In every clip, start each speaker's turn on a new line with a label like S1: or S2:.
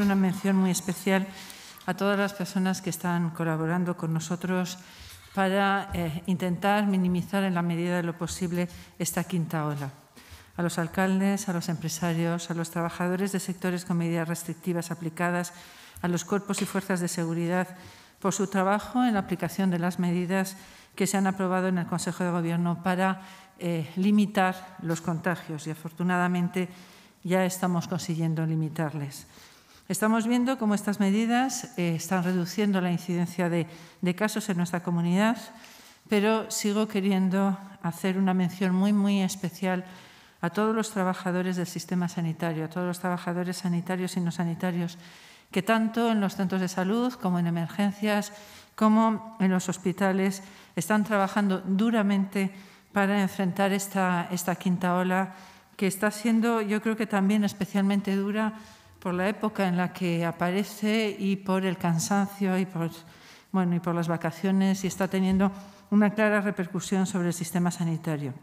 S1: una mención muy especial a todas las personas que están colaborando con nosotros para eh, intentar minimizar en la medida de lo posible esta quinta ola. A los alcaldes, a los empresarios, a los trabajadores de sectores con medidas restrictivas aplicadas, a los cuerpos y fuerzas de seguridad por su trabajo en la aplicación de las medidas que se han aprobado en el Consejo de Gobierno para eh, limitar los contagios y afortunadamente ya estamos consiguiendo limitarles. Estamos viendo cómo estas medidas eh, están reduciendo la incidencia de, casos en nuestra comunidad, pero sigo queriendo hacer una mención muy, muy especial a todos los trabajadores del sistema sanitario, a todos los trabajadores sanitarios y no sanitarios, que tanto en los centros de salud como en emergencias, como en los hospitales, están trabajando duramente para enfrentar esta quinta ola que está siendo, yo creo que también especialmente dura por la época en la que aparece y por el cansancio y por, bueno, y por las vacaciones y está teniendo una clara repercusión sobre el sistema sanitario.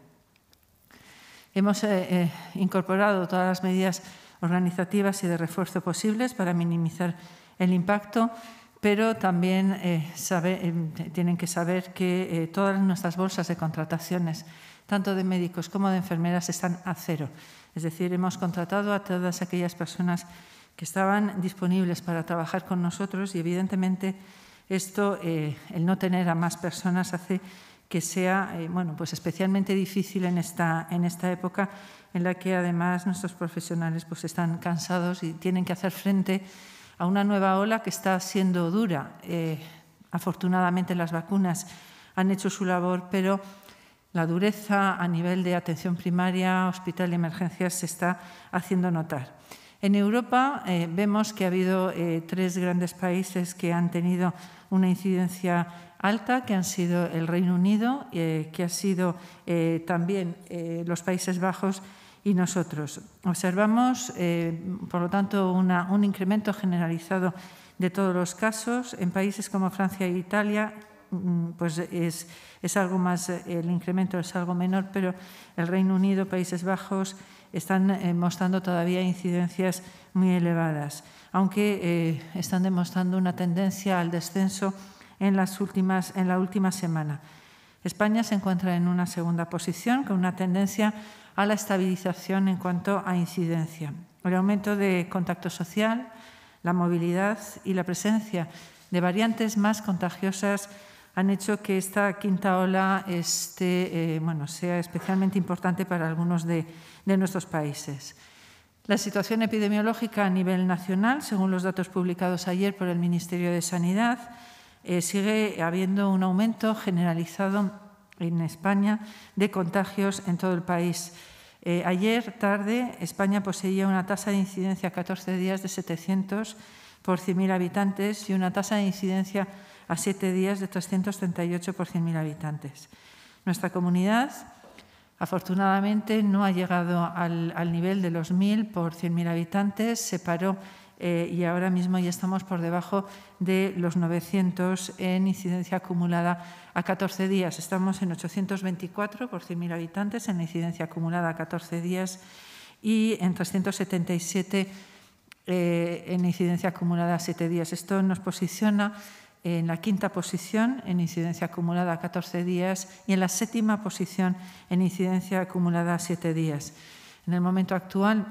S1: Hemos eh, eh, incorporado todas las medidas organizativas y de refuerzo posibles para minimizar el impacto, pero también eh, tienen que saber que todas nuestras bolsas de contrataciones, tanto de médicos como de enfermeras, están a cero. Es decir, hemos contratado a todas aquellas personas que estaban disponibles para trabajar con nosotros y evidentemente esto, eh, el no tener a más personas hace que sea eh, bueno, pues especialmente difícil en esta, en esta época en la que además nuestros profesionales pues están cansados y tienen que hacer frente a una nueva ola que está siendo dura. Eh, afortunadamente las vacunas han hecho su labor, pero la dureza a nivel de atención primaria, hospital y emergencias se está haciendo notar. En Europa eh, vemos que ha habido eh, tres grandes países que han tenido una incidencia alta, que han sido el Reino Unido, eh, que ha sido también los Países Bajos y nosotros. Observamos, por lo tanto, un incremento generalizado de todos los casos. En países como Francia e Italia, mm, pues es, es algo más, el incremento es algo menor, pero el Reino Unido, Países Bajos, están eh, mostrando todavía incidencias muy elevadas, aunque eh, están demostrando una tendencia al descenso en, las últimas, en la última semana. España se encuentra en una segunda posición con una tendencia a la estabilización en cuanto a incidencia. El aumento de contacto social, la movilidad y la presencia de variantes más contagiosas han hecho que esta quinta ola eh, bueno, sea especialmente importante para algunos de, nuestros países. La situación epidemiológica a nivel nacional, según los datos publicados ayer por el Ministerio de Sanidad, eh, sigue habiendo un aumento generalizado en España de contagios en todo el país. Eh, ayer tarde, España poseía una tasa de incidencia 14 días de 700 por 100.000 habitantes y una tasa de incidencia a siete días de 338 por 100.000 habitantes. Nuestra comunidad, afortunadamente, no ha llegado al, nivel de los 1.000 por 100.000 habitantes, se paró eh, y ahora mismo ya estamos por debajo de los 900 en incidencia acumulada a 14 días. Estamos en 824 por 100.000 habitantes en incidencia acumulada a 14 días y en 377 eh, en incidencia acumulada a 7 días. Esto nos posiciona en la quinta posición en incidencia acumulada a 14 días y en la séptima posición en incidencia acumulada a 7 días. En el momento actual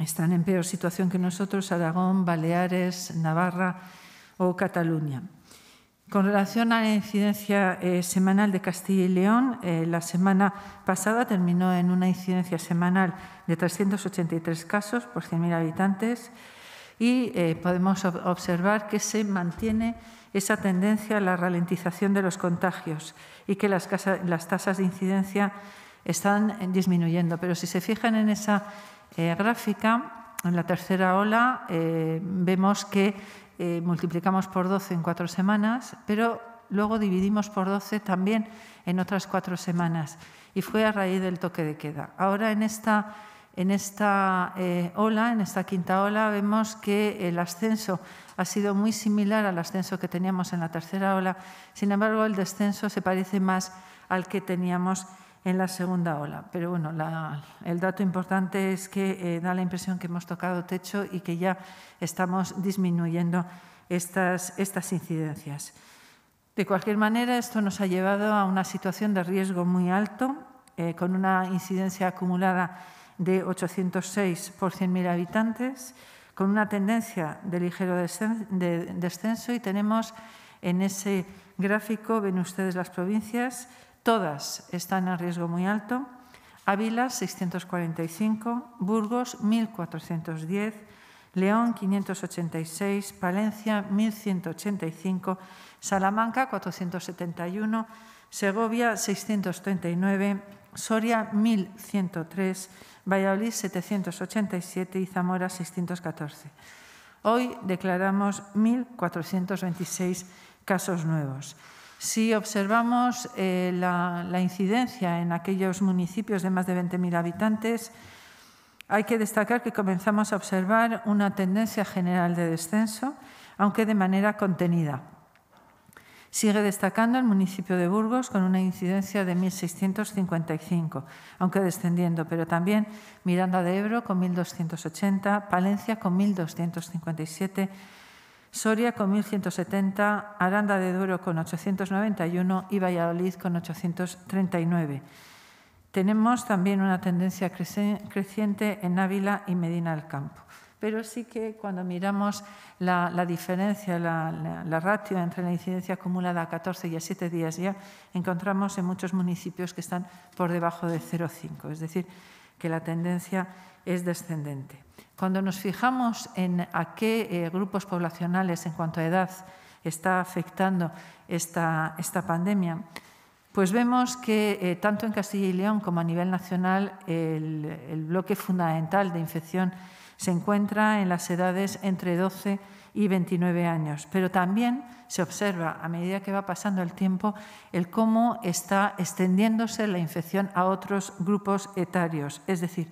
S1: están en peor situación que nosotros Aragón, Baleares, Navarra o Cataluña. Con relación a la incidencia eh, semanal de Castilla y León, eh, la semana pasada terminó en una incidencia semanal de 383 casos por 100.000 habitantes y eh, podemos observar que se mantiene esa tendencia a la ralentización de los contagios y que las, tasas de incidencia están disminuyendo. Pero si se fijan en esa eh, gráfica, en la tercera ola eh, vemos que eh, multiplicamos por 12 en cuatro semanas, pero luego dividimos por 12 también en otras cuatro semanas. Y fue a raíz del toque de queda. Ahora en esta en esta eh, ola, en esta quinta ola, vemos que el ascenso ha sido muy similar al ascenso que teníamos en la tercera ola, sin embargo el descenso se parece más al que teníamos en la segunda ola. Pero bueno, el dato importante es que eh, da la impresión que hemos tocado techo y que ya estamos disminuyendo estas, incidencias. De cualquier manera, esto nos ha llevado a una situación de riesgo muy alto, eh, con una incidencia acumulada de 806 por 100.000 habitantes, con una tendencia de ligero descenso y tenemos en ese gráfico, ven ustedes las provincias, todas están a riesgo muy alto. Ávila 645, Burgos 1410, León 586, Palencia 1185, Salamanca 471, Segovia 639, Soria 1103, Valladolid 787 y Zamora 614. Hoy declaramos 1.426 casos nuevos. Si observamos eh, la, incidencia en aquellos municipios de más de 20.000 habitantes, hay que destacar que comenzamos a observar una tendencia general de descenso, aunque de manera contenida. Sigue destacando el municipio de Burgos con una incidencia de 1.655, aunque descendiendo, pero también Miranda de Ebro con 1.280, Palencia con 1.257, Soria con 1.170, Aranda de Duero con 891 y Valladolid con 839. Tenemos también una tendencia creciente en Ávila y Medina del Campo pero sí que cuando miramos la, diferencia, la, ratio entre la incidencia acumulada a 14 y a 7 días ya, encontramos en muchos municipios que están por debajo de 0,5, es decir, que la tendencia es descendente. Cuando nos fijamos en a qué eh, grupos poblacionales en cuanto a edad está afectando esta, pandemia, pues vemos que eh, tanto en Castilla y León como a nivel nacional el bloque fundamental de infección se encuentra en las edades entre 12 y 29 años, pero también se observa a medida que va pasando el tiempo el cómo está extendiéndose la infección a otros grupos etarios, es decir,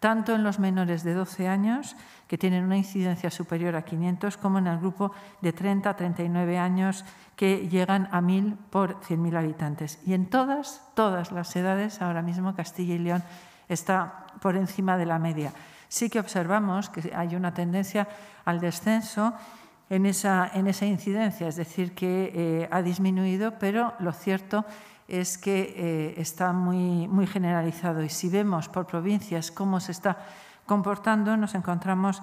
S1: tanto en los menores de 12 años, que tienen una incidencia superior a 500, como en el grupo de 30 a 39 años, que llegan a 1.000 por 100.000 habitantes. Y en todas, todas las edades, ahora mismo Castilla y León está por encima de la media sí que observamos que hay una tendencia al descenso en esa, incidencia, es decir, que eh, ha disminuido, pero lo cierto es que eh, está muy, generalizado y si vemos por provincias cómo se está comportando, nos encontramos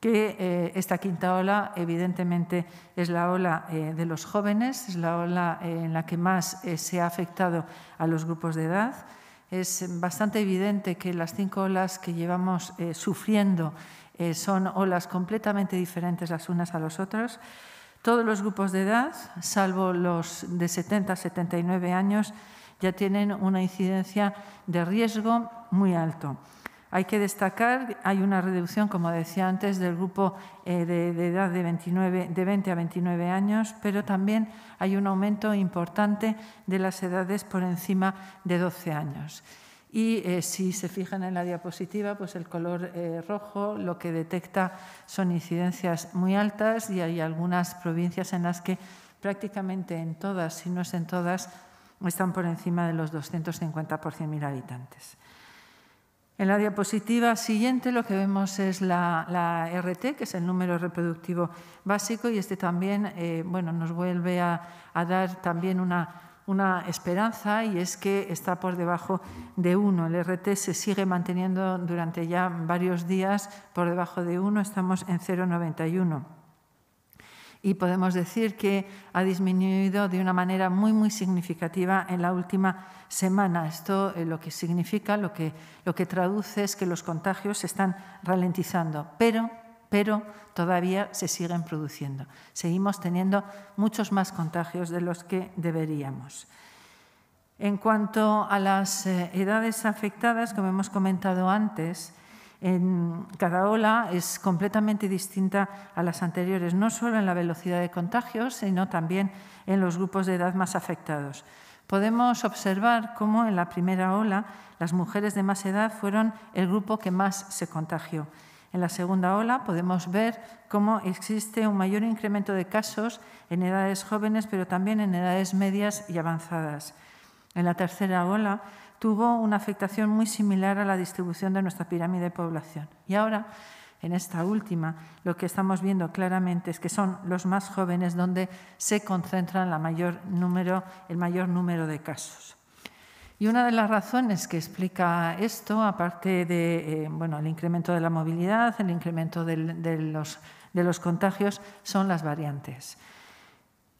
S1: que eh, esta quinta ola evidentemente es la ola de los jóvenes, es la ola en la que más se ha afectado a los grupos de edad es bastante evidente que las cinco olas que llevamos eh, sufriendo eh, son olas completamente diferentes las unas a las otras. Todos los grupos de edad, salvo los de 70 a 79 años, ya tienen una incidencia de riesgo muy alto. Hay que destacar, hay una reducción, como decía antes, del grupo eh, de, edad de, 29, de 20 a 29 años, pero también hay un aumento importante de las edades por encima de 12 años. Y eh, si se fijan en la diapositiva, pues el color eh, rojo lo que detecta son incidencias muy altas y hay algunas provincias en las que prácticamente en todas, si no es en todas, están por encima de los 250 por 100.000 habitantes. En la diapositiva siguiente lo que vemos es la, RT, que es el número reproductivo básico, y este también eh, bueno, nos vuelve a, dar también una, una, esperanza, y es que está por debajo de 1. El RT se sigue manteniendo durante ya varios días por debajo de 1, estamos en 0,91 y podemos decir que ha disminuido de una manera muy, muy significativa en la última semana. Esto eh, lo que significa, lo que, lo que traduce es que los contagios se están ralentizando, pero, pero todavía se siguen produciendo. Seguimos teniendo muchos más contagios de los que deberíamos. En cuanto a las eh, edades afectadas, como hemos comentado antes, cada ola es completamente distinta a las anteriores, no solo en la velocidad de contagios, sino también en los grupos de edad más afectados. Podemos observar cómo en la primera ola las mujeres de más edad fueron el grupo que más se contagió. En la segunda ola podemos ver cómo existe un mayor incremento de casos en edades jóvenes, pero también en edades medias y avanzadas. En la tercera ola tuvo una afectación muy similar a la distribución de nuestra pirámide de población. Y ahora, en esta última, lo que estamos viendo claramente es que son los más jóvenes donde se concentran el mayor número de casos. Y una de las razones que explica esto, aparte de eh, incremento de la movilidad, el incremento de los contagios, son las variantes.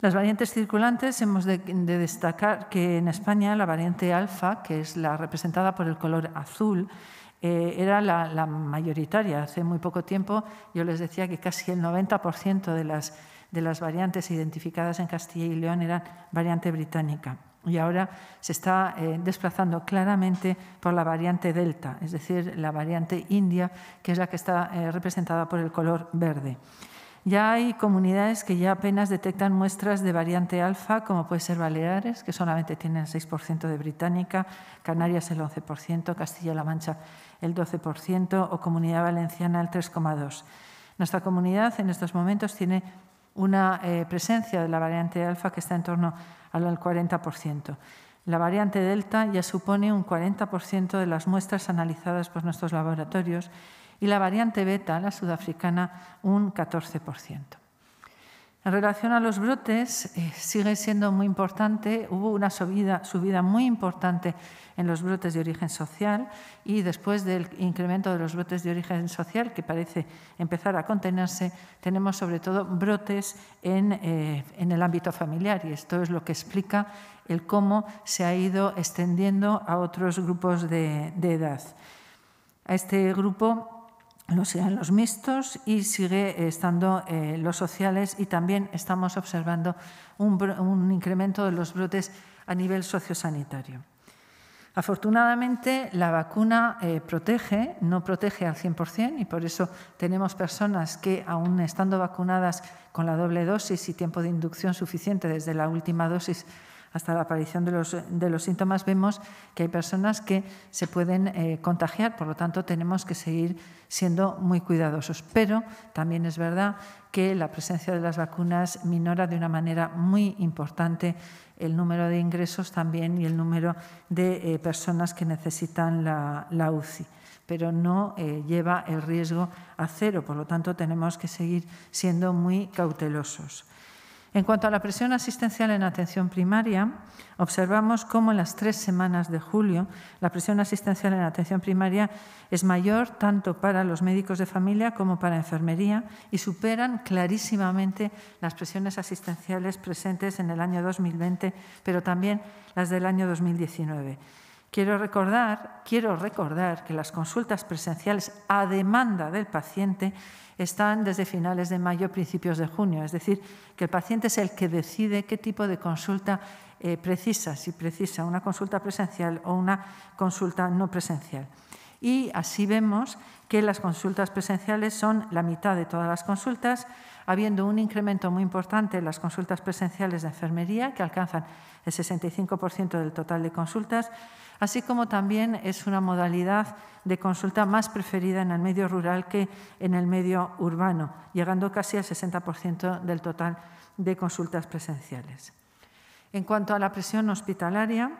S1: Las variantes circulantes hemos de, destacar que en España la variante alfa, que es la representada por el color azul, eh, era la, mayoritaria. Hace muy poco tiempo yo les decía que casi el 90% de las, de las variantes identificadas en Castilla y León eran variante británica. Y ahora se está eh, desplazando claramente por la variante delta, es decir, la variante india, que es la que está eh, representada por el color verde. Ya hay comunidades que ya apenas detectan muestras de variante alfa, como puede ser Baleares, que solamente tienen el 6% de británica, Canarias el 11%, Castilla-La Mancha el 12% o Comunidad Valenciana el 3,2%. Nuestra comunidad en estos momentos tiene una eh, presencia de la variante alfa que está en torno al 40%. La variante delta ya supone un 40% de las muestras analizadas por nuestros laboratorios y la variante beta, la sudafricana, un 14%. En relación a los brotes, eh, sigue siendo muy importante, hubo una subida, muy importante en los brotes de origen social y después del incremento de los brotes de origen social, que parece empezar a contenerse, tenemos sobre todo brotes en, eh, el ámbito familiar y esto es lo que explica el cómo se ha ido extendiendo a otros grupos de edad. A este grupo sean los mixtos y sigue estando eh, los sociales y también estamos observando un, incremento de los brotes a nivel sociosanitario. Afortunadamente, la vacuna eh, protege, no protege al 100% y por eso tenemos personas que, aún estando vacunadas con la doble dosis y tiempo de inducción suficiente desde la última dosis, hasta la aparición de los, síntomas, vemos que hay personas que se pueden eh, contagiar, por lo tanto tenemos que seguir siendo muy cuidadosos. Pero también es verdad que la presencia de las vacunas minora de una manera muy importante el número de ingresos también y el número de eh, personas que necesitan la, UCI pero no eh, lleva el riesgo a cero. Por lo tanto, tenemos que seguir siendo muy cautelosos. En cuanto a la presión asistencial en atención primaria, observamos cómo en las tres semanas de julio la presión asistencial en atención primaria es mayor tanto para los médicos de familia como para enfermería y superan clarísimamente las presiones asistenciales presentes en el año 2020, pero también las del año 2019. Quiero recordar, quiero recordar que las consultas presenciales a demanda del paciente están desde finales de mayo, principios de junio. Es decir, que el paciente es el que decide qué tipo de consulta eh, precisa, si precisa una consulta presencial o una consulta no presencial. Y así vemos que las consultas presenciales son la mitad de todas las consultas, habiendo un incremento muy importante en las consultas presenciales de enfermería, que alcanzan el 65% del total de consultas, así como también es una modalidad de consulta más preferida en el medio rural que en el medio urbano, llegando casi al 60% del total de consultas presenciales. En cuanto a la presión hospitalaria,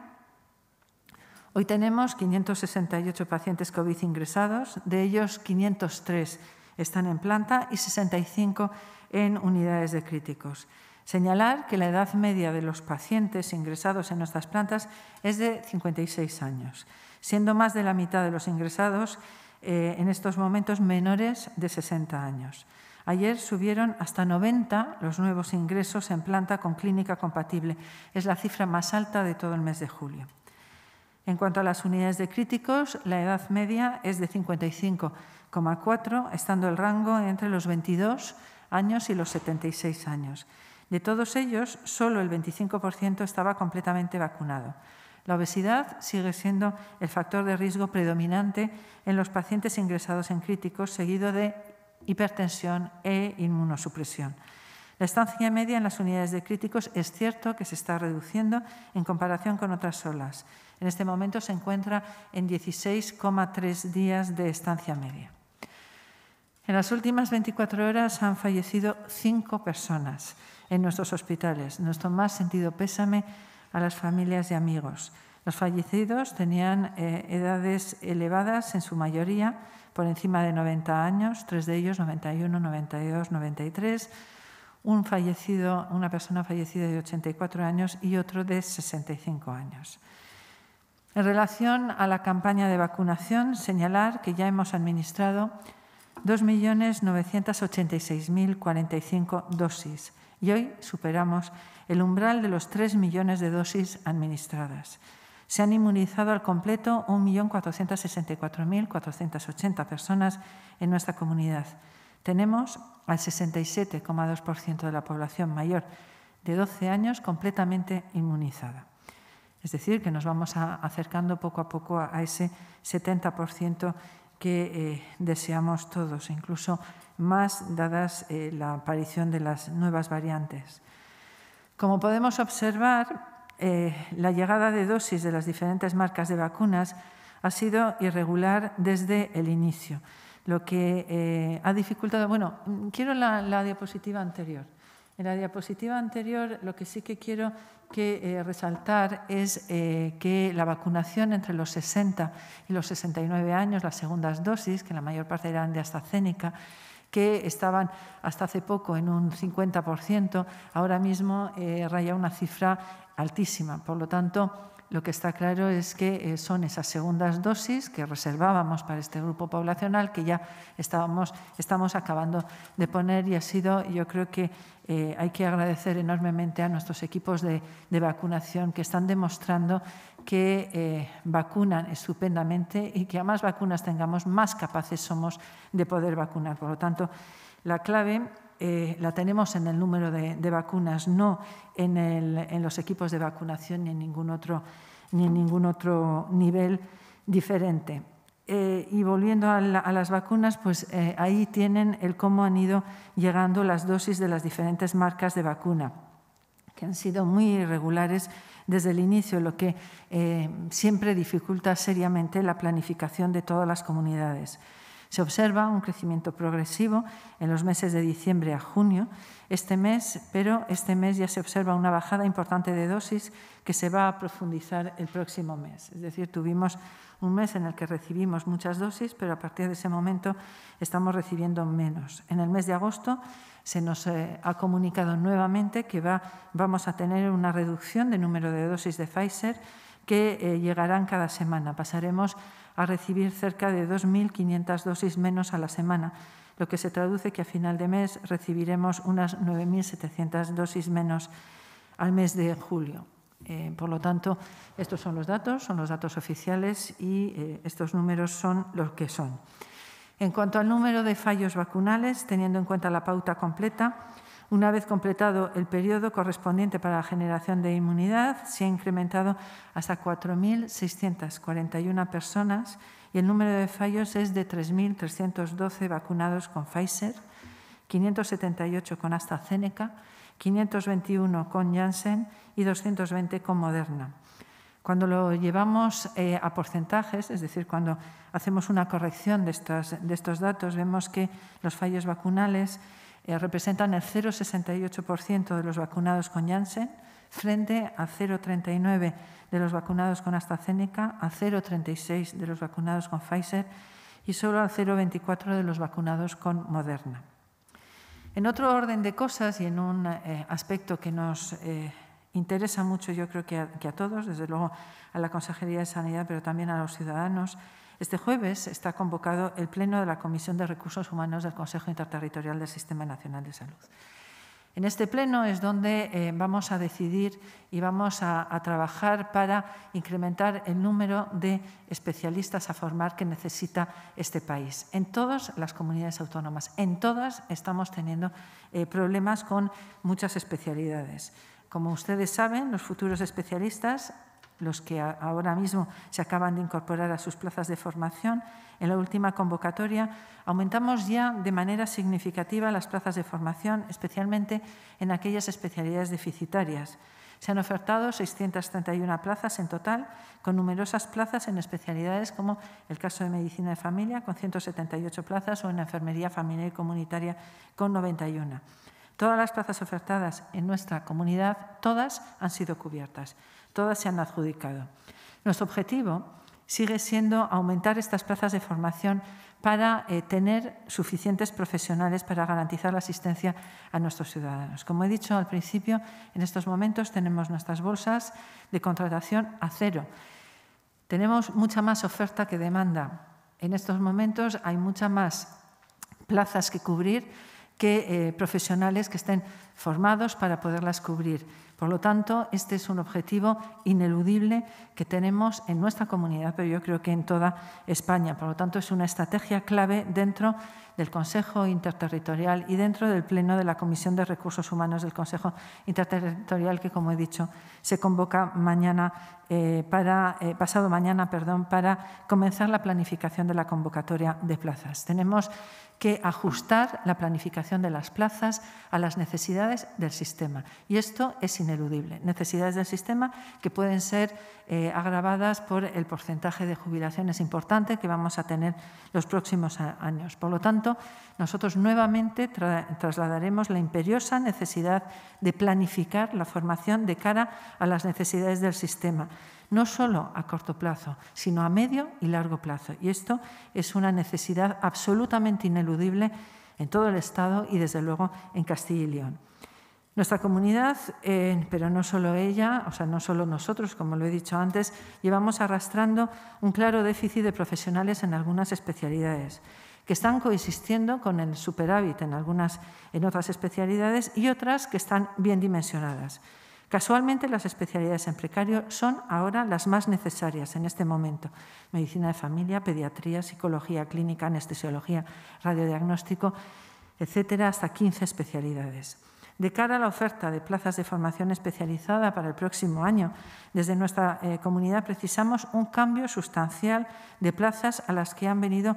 S1: hoy tenemos 568 pacientes COVID ingresados, de ellos 503 están en planta y 65 en unidades de críticos. Señalar que la edad media de los pacientes ingresados en nuestras plantas es de 56 años, siendo más de la mitad de los ingresados eh, en estos momentos menores de 60 años. Ayer subieron hasta 90 los nuevos ingresos en planta con clínica compatible. Es la cifra más alta de todo el mes de julio. En cuanto a las unidades de críticos, la edad media es de 55,4, estando el rango entre los 22 años y los 76 años. De todos ellos, solo el 25% estaba completamente vacunado. La obesidad sigue siendo el factor de riesgo predominante en los pacientes ingresados en críticos, seguido de hipertensión e inmunosupresión. La estancia media en las unidades de críticos es cierto que se está reduciendo en comparación con otras solas. En este momento se encuentra en 16,3 días de estancia media. En las últimas 24 horas han fallecido cinco personas en nuestros hospitales. Nuestro más sentido pésame a las familias y amigos. Los fallecidos tenían eh, edades elevadas en su mayoría, por encima de 90 años, tres de ellos 91, 92, 93, un fallecido, una persona fallecida de 84 años y otro de 65 años. En relación a la campaña de vacunación, señalar que ya hemos administrado 2.986.045 dosis y hoy superamos el umbral de los 3 millones de dosis administradas. Se han inmunizado al completo 1.464.480 personas en nuestra comunidad. Tenemos al 67,2% de la población mayor de 12 años completamente inmunizada. Es decir, que nos vamos acercando poco a poco a, ese 70% que eh, deseamos todos, incluso más dadas eh, la aparición de las nuevas variantes. Como podemos observar, eh, la llegada de dosis de las diferentes marcas de vacunas ha sido irregular desde el inicio, lo que eh, ha dificultado... Bueno, quiero la, diapositiva anterior. En la diapositiva anterior lo que sí que quiero resaltar es que la vacunación entre los 60 y los 69 años, las segundas dosis, que la mayor parte eran de AstraZeneca, que estaban hasta hace poco en un 50%, ahora mismo eh, raya una cifra altísima. Por lo tanto, lo que está claro es que eh, son esas segundas dosis que reservábamos para este grupo poblacional que ya estábamos, estamos acabando de poner y ha sido, yo creo que eh, hay que agradecer enormemente a nuestros equipos de vacunación que están demostrando que eh, vacunan estupendamente y que a más vacunas tengamos, más capaces somos de poder vacunar. Por lo tanto, la clave eh, la tenemos en el número de, vacunas, no en, los equipos de vacunación ni en ningún otro, ni en ningún otro nivel diferente. Eh, y volviendo a, las vacunas, pues ahí tienen el cómo han ido llegando las dosis de las diferentes marcas de vacuna, que han sido muy irregulares desde el inicio, lo que eh, siempre dificulta seriamente la planificación de todas las comunidades. Se observa un crecimiento progresivo en los meses de diciembre a junio, este mes, pero este mes ya se observa una bajada importante de dosis que se va a profundizar el próximo mes. Es decir, tuvimos un mes en el que recibimos muchas dosis, pero a partir de ese momento estamos recibiendo menos. En el mes de agosto se nos eh, ha comunicado nuevamente que va, vamos a tener una reducción de número de dosis de Pfizer que eh, llegarán cada semana. Pasaremos a recibir cerca de 2.500 dosis menos a la semana, lo que se traduce que a final de mes recibiremos unas 9.700 dosis menos al mes de julio. Eh, por lo tanto, estos son los datos, son los datos oficiales y eh, estos números son los que son. En cuanto al número de fallos vacunales, teniendo en cuenta la pauta completa, una vez completado el periodo correspondiente para la generación de inmunidad, se ha incrementado hasta 4.641 personas y el número de fallos es de 3.312 vacunados con Pfizer, 578 con AstraZeneca, 521 con Janssen y 220 con Moderna. Cuando lo llevamos eh, a porcentajes, es decir, cuando hacemos una corrección de estos, de estos datos, vemos que los fallos vacunales eh, representan el 0,68% de los vacunados con Janssen frente a 0,39% de los vacunados con AstraZeneca, a 0,36% de los vacunados con Pfizer y solo al 0,24% de los vacunados con Moderna. En otro orden de cosas y en un eh, aspecto que nos eh, interesa mucho, yo creo que a todos, desde luego a la Consejería de Sanidad, pero también a los ciudadanos, este jueves está convocado el Pleno de la Comisión de Recursos Humanos del Consejo Interterritorial del Sistema Nacional de Salud. En este pleno es donde eh, vamos a decidir y vamos a, trabajar para incrementar el número de especialistas a formar que necesita este país. En todas las comunidades autónomas, en todas estamos teniendo eh, problemas con muchas especialidades. Como ustedes saben, los futuros especialistas los que ahora mismo se acaban de incorporar a sus plazas de formación, en la última convocatoria aumentamos ya de manera significativa las plazas de formación, especialmente en aquellas especialidades deficitarias. Se han ofertado 631 plazas en total, con numerosas plazas en especialidades como el caso de medicina de familia, con 178 plazas, o en enfermería familiar y comunitaria, con 91. Todas las plazas ofertadas en nuestra comunidad, todas han sido cubiertas, todas se han adjudicado. Nuestro objetivo sigue siendo aumentar estas plazas de formación para eh, tener suficientes profesionales para garantizar la asistencia a nuestros ciudadanos. Como he dicho al principio, en estos momentos tenemos nuestras bolsas de contratación a cero. Tenemos mucha más oferta que demanda. En estos momentos hay muchas más plazas que cubrir que eh, profesionales que estén formados para poderlas cubrir. Por lo tanto, este es un objetivo ineludible que tenemos en nuestra comunidad, pero yo creo que en toda España. Por lo tanto, es una estrategia clave dentro del Consejo Interterritorial y dentro del Pleno de la Comisión de Recursos Humanos del Consejo Interterritorial, que, como he dicho, se convoca mañana, eh, para, eh, pasado mañana perdón, para comenzar la planificación de la convocatoria de plazas. Tenemos que ajustar la planificación de las plazas a las necesidades del sistema. Y esto es ineludible. Necesidades del sistema que pueden ser eh, agravadas por el porcentaje de jubilaciones importante que vamos a tener los próximos años. Por lo tanto, nosotros nuevamente trasladaremos la imperiosa necesidad de planificar la formación de cara a las necesidades del sistema no solo a corto plazo, sino a medio y largo plazo. Y esto es una necesidad absolutamente ineludible en todo el Estado y, desde luego, en Castilla y León. Nuestra comunidad, eh, pero no solo ella, o sea, no solo nosotros, como lo he dicho antes, llevamos arrastrando un claro déficit de profesionales en algunas especialidades, que están coexistiendo con el superávit en, algunas, en otras especialidades y otras que están bien dimensionadas. Casualmente, las especialidades en precario son ahora las más necesarias en este momento. Medicina de familia, pediatría, psicología clínica, anestesiología, radiodiagnóstico, etcétera, hasta 15 especialidades. De cara a la oferta de plazas de formación especializada para el próximo año, desde nuestra eh, comunidad precisamos un cambio sustancial de plazas a las, que han venido,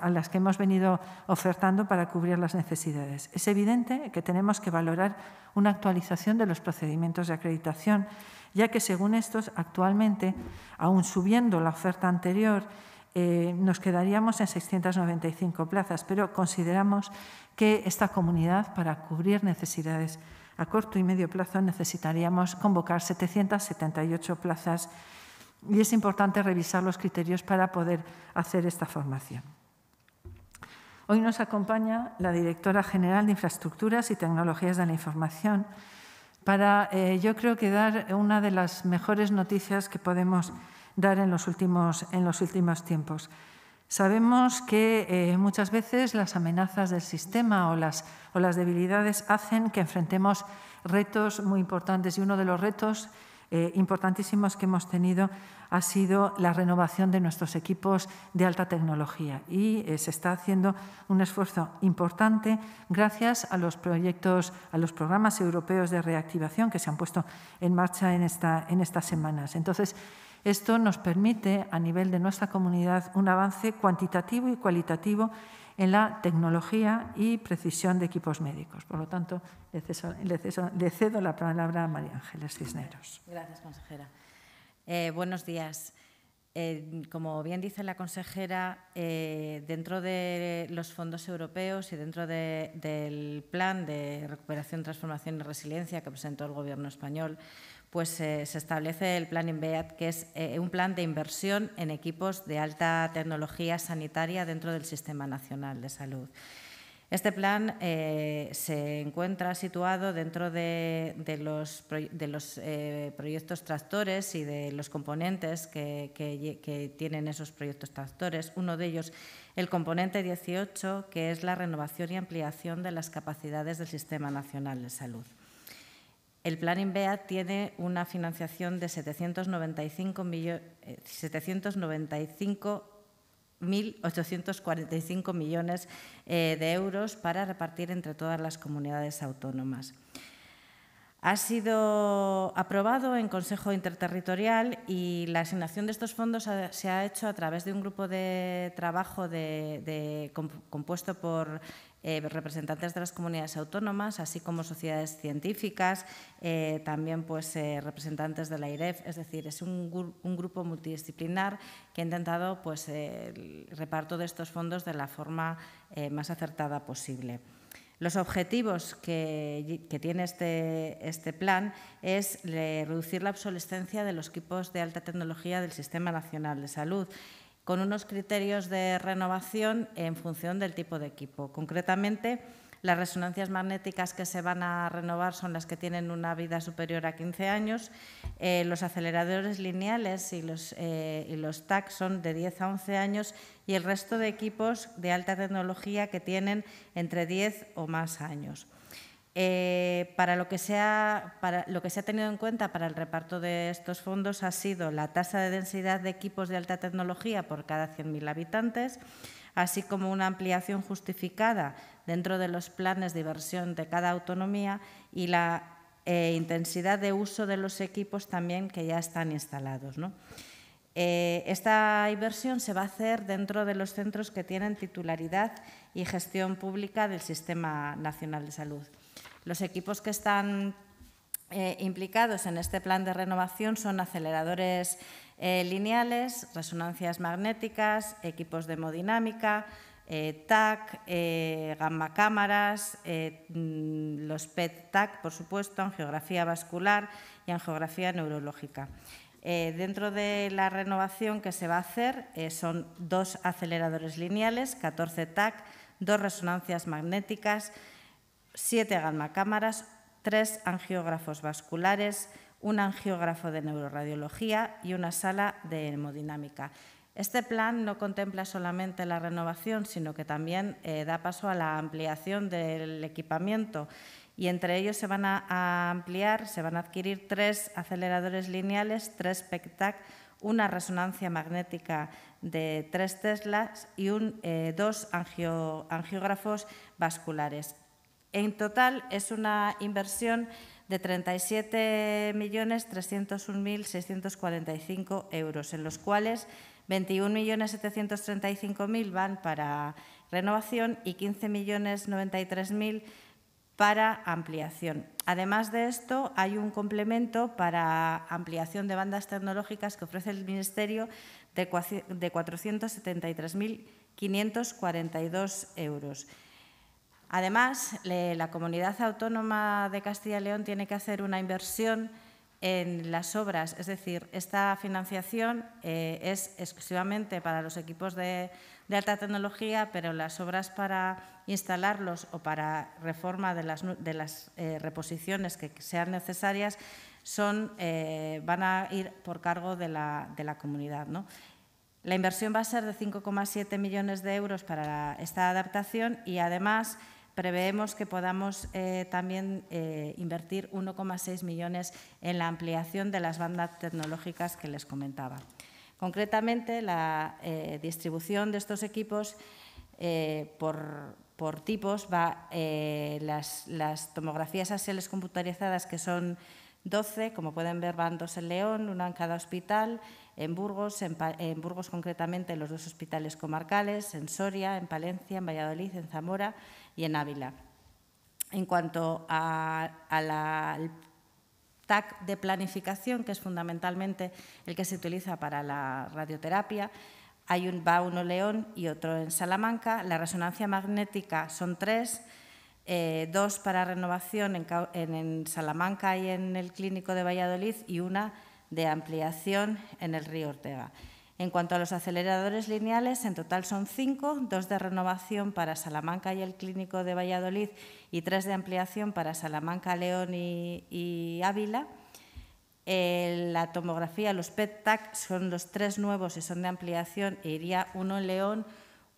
S1: a las que hemos venido ofertando para cubrir las necesidades. Es evidente que tenemos que valorar una actualización de los procedimientos de acreditación, ya que según estos, actualmente, aún subiendo la oferta anterior, eh, nos quedaríamos en 695 plazas, pero consideramos que esta comunidad, para cubrir necesidades a corto y medio plazo, necesitaríamos convocar 778 plazas y es importante revisar los criterios para poder hacer esta formación. Hoy nos acompaña la directora general de Infraestructuras y Tecnologías de la Información para, eh, yo creo que dar una de las mejores noticias que podemos dar en los últimos, en los últimos tiempos. Sabemos que eh, muchas veces las amenazas del sistema o las, o las debilidades hacen que enfrentemos retos muy importantes y uno de los retos eh, importantísimos que hemos tenido ha sido la renovación de nuestros equipos de alta tecnología y eh, se está haciendo un esfuerzo importante gracias a los proyectos, a los programas europeos de reactivación que se han puesto en marcha en, esta, en estas semanas. Entonces, esto nos permite, a nivel de nuestra comunidad, un avance cuantitativo y cualitativo en la tecnología y precisión de equipos médicos. Por lo tanto, le, cedo la palabra a María Ángeles Cisneros.
S2: Gracias, consejera. Eh, buenos días. Eh, como bien dice la consejera, eh, dentro de los fondos europeos y dentro del plan de recuperación, transformación y resiliencia que presentó el Gobierno español, pues eh, se establece el plan INVEAT, que es eh, un plan de inversión en equipos de alta tecnología sanitaria dentro del Sistema Nacional de Salud. Este plan eh, se encuentra situado dentro de, los, proyectos tractores y de los componentes que, que tienen esos proyectos tractores. Uno de ellos, el componente 18, que es la renovación y ampliación de las capacidades del Sistema Nacional de Salud. El Plan INVEA tiene una financiación de 795.845 eh, millones eh, de euros para repartir entre todas las comunidades autónomas ha sido aprobado en Consejo Interterritorial y la asignación de estos fondos se ha hecho a través de un grupo de trabajo compuesto por eh, representantes de las comunidades autónomas, así como sociedades científicas, eh, también pues, eh, representantes de la IREF, es decir, es un, grupo multidisciplinar que ha intentado pues, el reparto de estos fondos de la forma más acertada posible. Los objetivos que, tiene este, este, plan es eh, reducir la obsolescencia de los equipos de alta tecnología del Sistema Nacional de Salud con unos criterios de renovación en función del tipo de equipo. Concretamente, las resonancias magnéticas que se van a renovar son las que tienen una vida superior a 15 años. Eh, los aceleradores lineales y los, eh, y los TAC son de 10 a 11 años y el resto de equipos de alta tecnología que tienen entre 10 o más años. Eh, para, lo que se ha, tenido en cuenta para el reparto de estos fondos ha sido la tasa de densidad de equipos de alta tecnología por cada 100.000 habitantes, así como una ampliación justificada dentro de los planes de inversión de cada autonomía y la eh, intensidad de uso de los equipos también que ya están instalados. ¿no? Eh, esta inversión se va a hacer dentro de los centros que tienen titularidad y gestión pública del Sistema Nacional de Salud. Los equipos que están eh, implicados en este plan de renovación son aceleradores eh, lineales, resonancias magnéticas, equipos de hemodinámica, TAC, gamma cámaras, mm, los PET-TAC, por supuesto, angiografía vascular y angiografía neurológica. Eh, dentro de la renovación que se va a hacer eh, son dos aceleradores lineales, 14 TAC, dos resonancias magnéticas, siete cámaras, tres angiógrafos vasculares, un angiógrafo de neuroradiología y una sala de hemodinámica. Este plan no contempla solamente la renovación, sino que también eh, da paso a la ampliación del equipamiento y entre ellos se van a, ampliar, se van a adquirir tres aceleradores lineales, tres PECTAC, una resonancia magnética de tres teslas y eh, dos angiógrafos vasculares. En total es una inversión de 37.301.645 euros, en los cuales 21.735.000 van para renovación y 15.093.000 para ampliación. Además de esto, hay un complemento para ampliación de bandas tecnológicas que ofrece el Ministerio de 473.542 euros. Además, la comunidad autónoma de Castilla y León tiene que hacer una inversión en las obras, es decir, esta financiación eh, es exclusivamente para los equipos de, de alta tecnología, pero las obras para instalarlos o para reforma de las, eh, reposiciones que sean necesarias eh, van a ir por cargo de la, comunidad. La inversión va a ser de 5,7 millones de euros para esta adaptación y además preveemos que podamos eh, también invertir 1,6 millones en la ampliación de las bandas tecnológicas que les comentaba. Concretamente, la eh, distribución de estos equipos eh, por, tipos va eh, las, tomografías axiales computarizadas, que son 12, como pueden ver, van dos en León, una en cada hospital, en Burgos, en, Burgos concretamente en los dos hospitales comarcales, en Soria, en Palencia, en Valladolid, en Zamora y en Ávila. En cuanto a la, TAC de planificación, que es fundamentalmente el que se utiliza para la radioterapia. Hay un, va León y otro en Salamanca. La resonancia magnética son tres, eh, dos para renovación en, Salamanca y en el Clínico de Valladolid y una de ampliación en el Río Ortega. En cuanto a los aceleradores lineales, en total son cinco, dos de renovación para Salamanca y el Clínico de Valladolid y tres de ampliación para Salamanca, León y, Ávila. la tomografía, los PET-TAC son los tres nuevos y son de ampliación iría uno en León,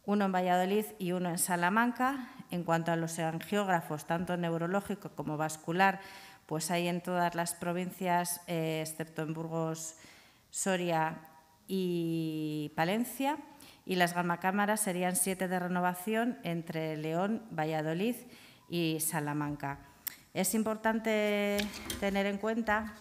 S2: uno en Valladolid y uno en Salamanca. En cuanto a los angiógrafos, tanto neurológico como vascular, pues hay en todas las provincias, eh, excepto en Burgos, Soria y Palencia, y las cámaras serían siete de renovación entre León, Valladolid y Salamanca. Es importante tener en cuenta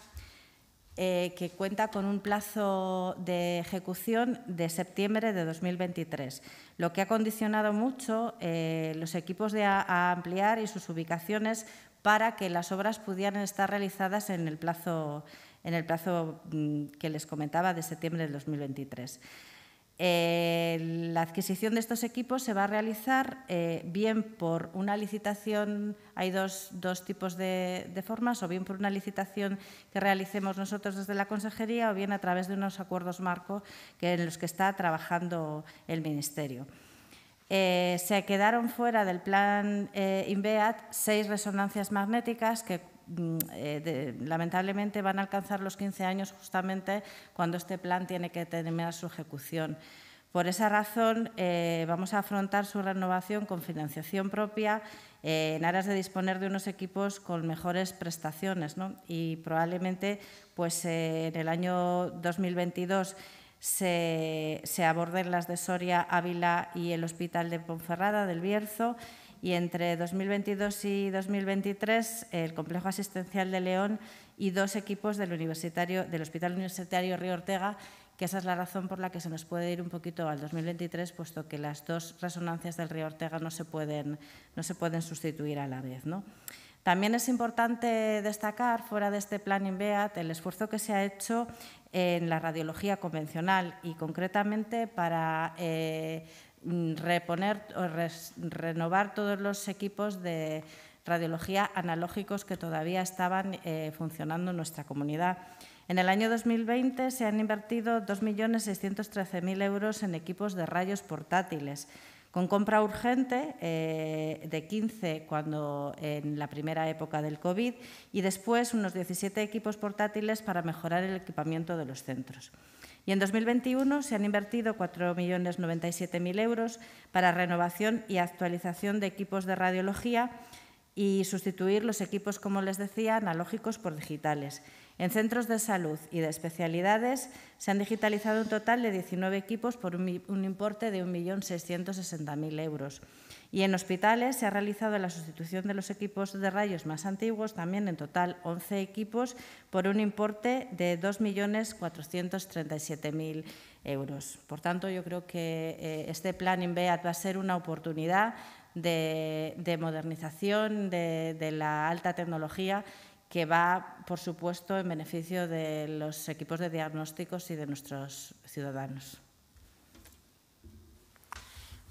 S2: eh, que cuenta con un plazo de ejecución de septiembre de 2023, lo que ha condicionado mucho eh, los equipos de ampliar y sus ubicaciones para que las obras pudieran estar realizadas en el plazo en el plazo mm, que les comentaba de septiembre de 2023. Eh, la adquisición de estos equipos se va a realizar eh, bien por una licitación, hay dos, tipos de, formas, o bien por una licitación que realicemos nosotros desde la Consejería o bien a través de unos acuerdos marco que, en los que está trabajando el Ministerio. Eh, se quedaron fuera del plan INVEAT seis resonancias magnéticas que Mm, eh, lamentablemente van a alcanzar los 15 años justamente cuando este plan tiene que terminar su ejecución. Por esa razón, eh, vamos a afrontar su renovación con financiación propia eh, en aras de disponer de unos equipos con mejores prestaciones. Y probablemente pues, en el año 2022 se, se aborden las de Soria, Ávila y el Hospital de Ponferrada del Bierzo y entre 2022 y 2023 el Complejo Asistencial de León y dos equipos del, universitario, del Hospital Universitario Río Ortega, que esa es la razón por la que se nos puede ir un poquito al 2023, puesto que las dos resonancias del Río Ortega no se pueden, no se pueden sustituir a la vez. ¿no? También es importante destacar, fuera de este plan INVEAT, el esfuerzo que se ha hecho en la radiología convencional y concretamente para eh, Mm, reponer o renovar todos los equipos de radiología analógicos que todavía estaban eh, funcionando en nuestra comunidad. En el año 2020 se han invertido 2.613.000 euros en equipos de rayos portátiles, con compra urgente eh, de 15 cuando en la primera época del COVID y después unos 17 equipos portátiles para mejorar el equipamiento de los centros. Y en 2021 se han invertido 4.097.000 euros para renovación y actualización de equipos de radiología y sustituir los equipos, como les decía, analógicos por digitales. En centros de salud y de especialidades se han digitalizado un total de 19 equipos por un, importe de 1.660.000 euros. Y en hospitales se ha realizado la sustitución de los equipos de rayos más antiguos, también en total 11 equipos, por un importe de 2.437.000 euros. Por tanto, yo creo que eh, este plan INVEAT va a ser una oportunidad de, modernización de, de la alta tecnología que va, por supuesto, en beneficio de los equipos de diagnósticos y de nuestros ciudadanos.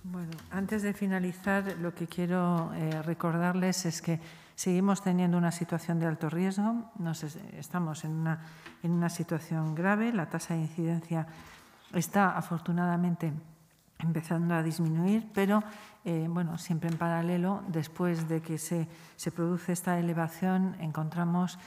S1: Bueno, antes de finalizar, lo que quiero eh, recordarles es que seguimos teniendo una situación de alto riesgo, nos estamos en una, en una situación grave, la tasa de incidencia está afortunadamente empezando a disminuir, pero eh, bueno, siempre en paralelo, después de que se, produce esta elevación, encontramos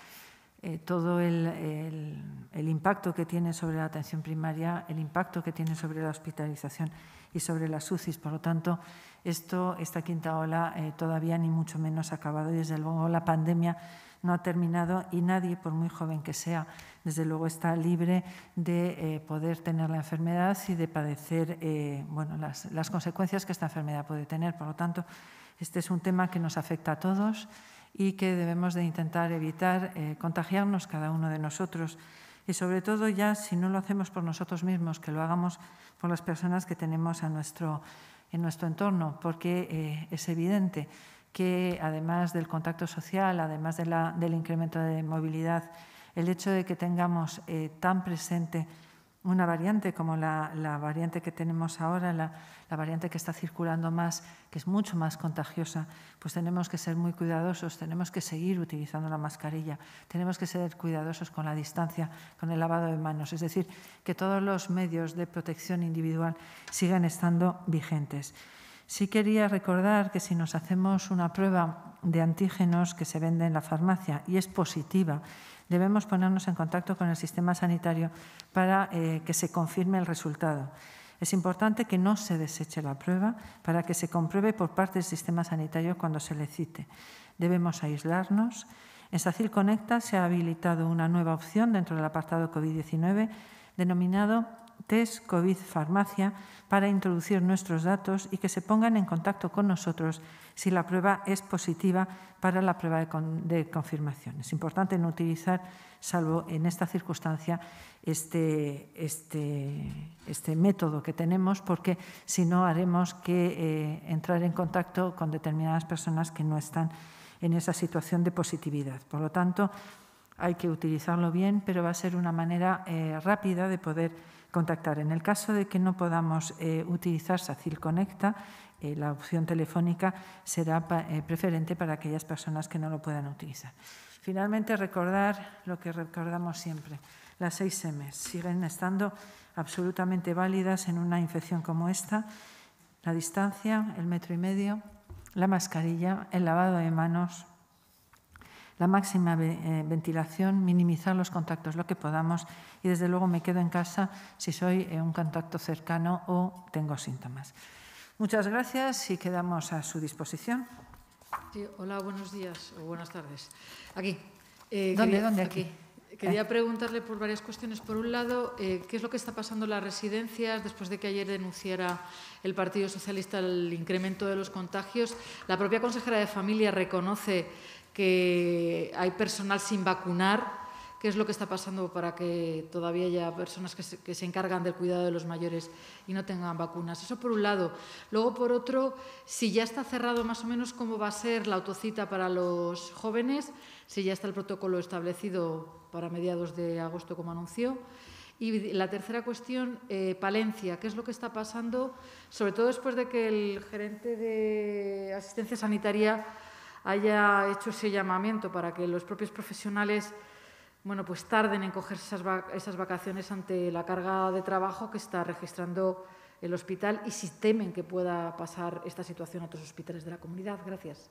S1: eh, todo el, impacto que tiene sobre la atención primaria, el impacto que tiene sobre la hospitalización y sobre las UCIs. Por lo tanto, esto, esta quinta ola eh, todavía ni mucho menos ha acabado y desde luego la pandemia no ha terminado y nadie, por muy joven que sea, desde luego está libre de eh, poder tener la enfermedad y de padecer eh, bueno, las, consecuencias que esta enfermedad puede tener. Por lo tanto, este es un tema que nos afecta a todos y que debemos de intentar evitar eh, contagiarnos cada uno de nosotros. Y sobre todo ya si no lo hacemos por nosotros mismos, que lo hagamos por las personas que tenemos a nuestro, en nuestro entorno, porque es evidente que además del contacto social, además del incremento de movilidad, el hecho de que tengamos eh, tan presente una variante como la, variante que tenemos ahora, la, la, variante que está circulando más, que es mucho más contagiosa, pues tenemos que ser muy cuidadosos, tenemos que seguir utilizando la mascarilla, tenemos que ser cuidadosos con la distancia, con el lavado de manos. Es decir, que todos los medios de protección individual sigan estando vigentes. Sí quería recordar que si nos hacemos una prueba de antígenos que se vende en la farmacia y es positiva, debemos ponernos en contacto con el sistema sanitario para eh, que se confirme el resultado. Es importante que no se deseche la prueba para que se compruebe por parte del sistema sanitario cuando se le cite. Debemos aislarnos. En SACIL Conecta se ha habilitado una nueva opción dentro del apartado COVID-19 denominado test COVID Farmacia para introducir nuestros datos y que se pongan en contacto con nosotros si la prueba es positiva para la prueba de, confirmación. Es importante no utilizar, salvo en esta circunstancia, este, este, este método que tenemos, porque si no haremos que eh, entrar en contacto con determinadas personas que no están en esa situación de positividad. Por lo tanto, hay que utilizarlo bien, pero va a ser una manera eh, rápida de poder contactar. En el caso de que no podamos eh, utilizar SACIL Conecta, eh, la opción telefónica será eh, preferente para aquellas personas que no lo puedan utilizar. Finalmente, recordar lo que recordamos siempre. Las seis m siguen estando absolutamente válidas en una infección como esta. La distancia, el metro y medio, la mascarilla, el lavado de manos, la máxima eh, ventilación, minimizar los contactos lo que podamos y desde luego me quedo en casa si soy un contacto cercano o tengo síntomas. Muchas gracias y quedamos a su disposición.
S3: hola, buenos días o buenas tardes. Aquí. Eh, ¿Dónde? Aquí. Quería eh. preguntarle por varias cuestiones. Por un lado, eh, ¿qué es lo que está pasando en las residencias después de que ayer denunciara el Partido Socialista el incremento de los contagios? La propia consejera de Familia reconoce que hay personal sin vacunar qué es lo que está pasando para que todavía haya personas que se, encargan del cuidado de los mayores y no tengan vacunas. Eso por un lado. Luego, por otro, si ya está cerrado más o menos cómo va a ser la autocita para los jóvenes, si ya está el protocolo establecido para mediados de agosto, como anunció. Y la tercera cuestión, eh, Palencia, ¿qué es lo que está pasando? Sobre todo después de que el gerente de asistencia sanitaria haya hecho ese llamamiento para que los propios profesionales bueno, pues tarden en coger esas, vacaciones ante la carga de trabajo que está registrando el hospital y si temen que pueda pasar esta situación a otros hospitales de la comunidad. Gracias.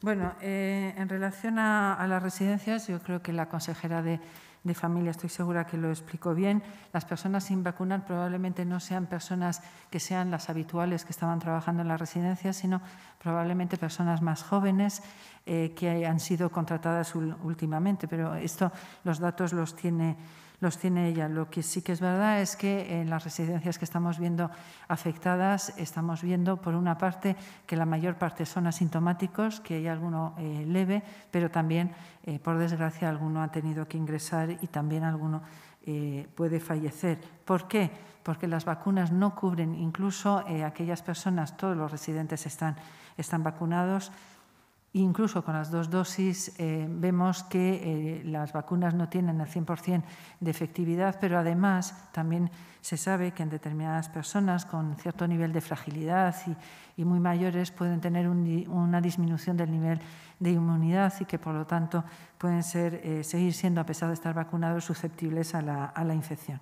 S1: Bueno, eh, en relación a las residencias, yo creo que la consejera de de familia, estoy segura que lo explico bien. Las personas sin vacunar probablemente no sean personas que sean las habituales que estaban trabajando en la residencia, sino probablemente personas más jóvenes eh, que han sido contratadas últimamente. Pero esto los datos los tiene los tiene ella. Lo que sí que es verdad es que en las residencias que estamos viendo afectadas, estamos viendo, por una parte, que la mayor parte son asintomáticos, que hay alguno eh, leve, pero también, eh, por desgracia, alguno ha tenido que ingresar y también alguno eh, puede fallecer. ¿Por qué? Porque las vacunas no cubren, incluso aquellas personas, todos los residentes están, están vacunados, Incluso con las dos dosis eh, vemos que eh, las vacunas no tienen el 100% de efectividad, pero además también se sabe que en determinadas personas con cierto nivel de fragilidad y, muy mayores pueden tener una disminución del nivel de inmunidad y que por lo tanto pueden ser, eh, seguir siendo, a pesar de estar vacunados, susceptibles a la infección.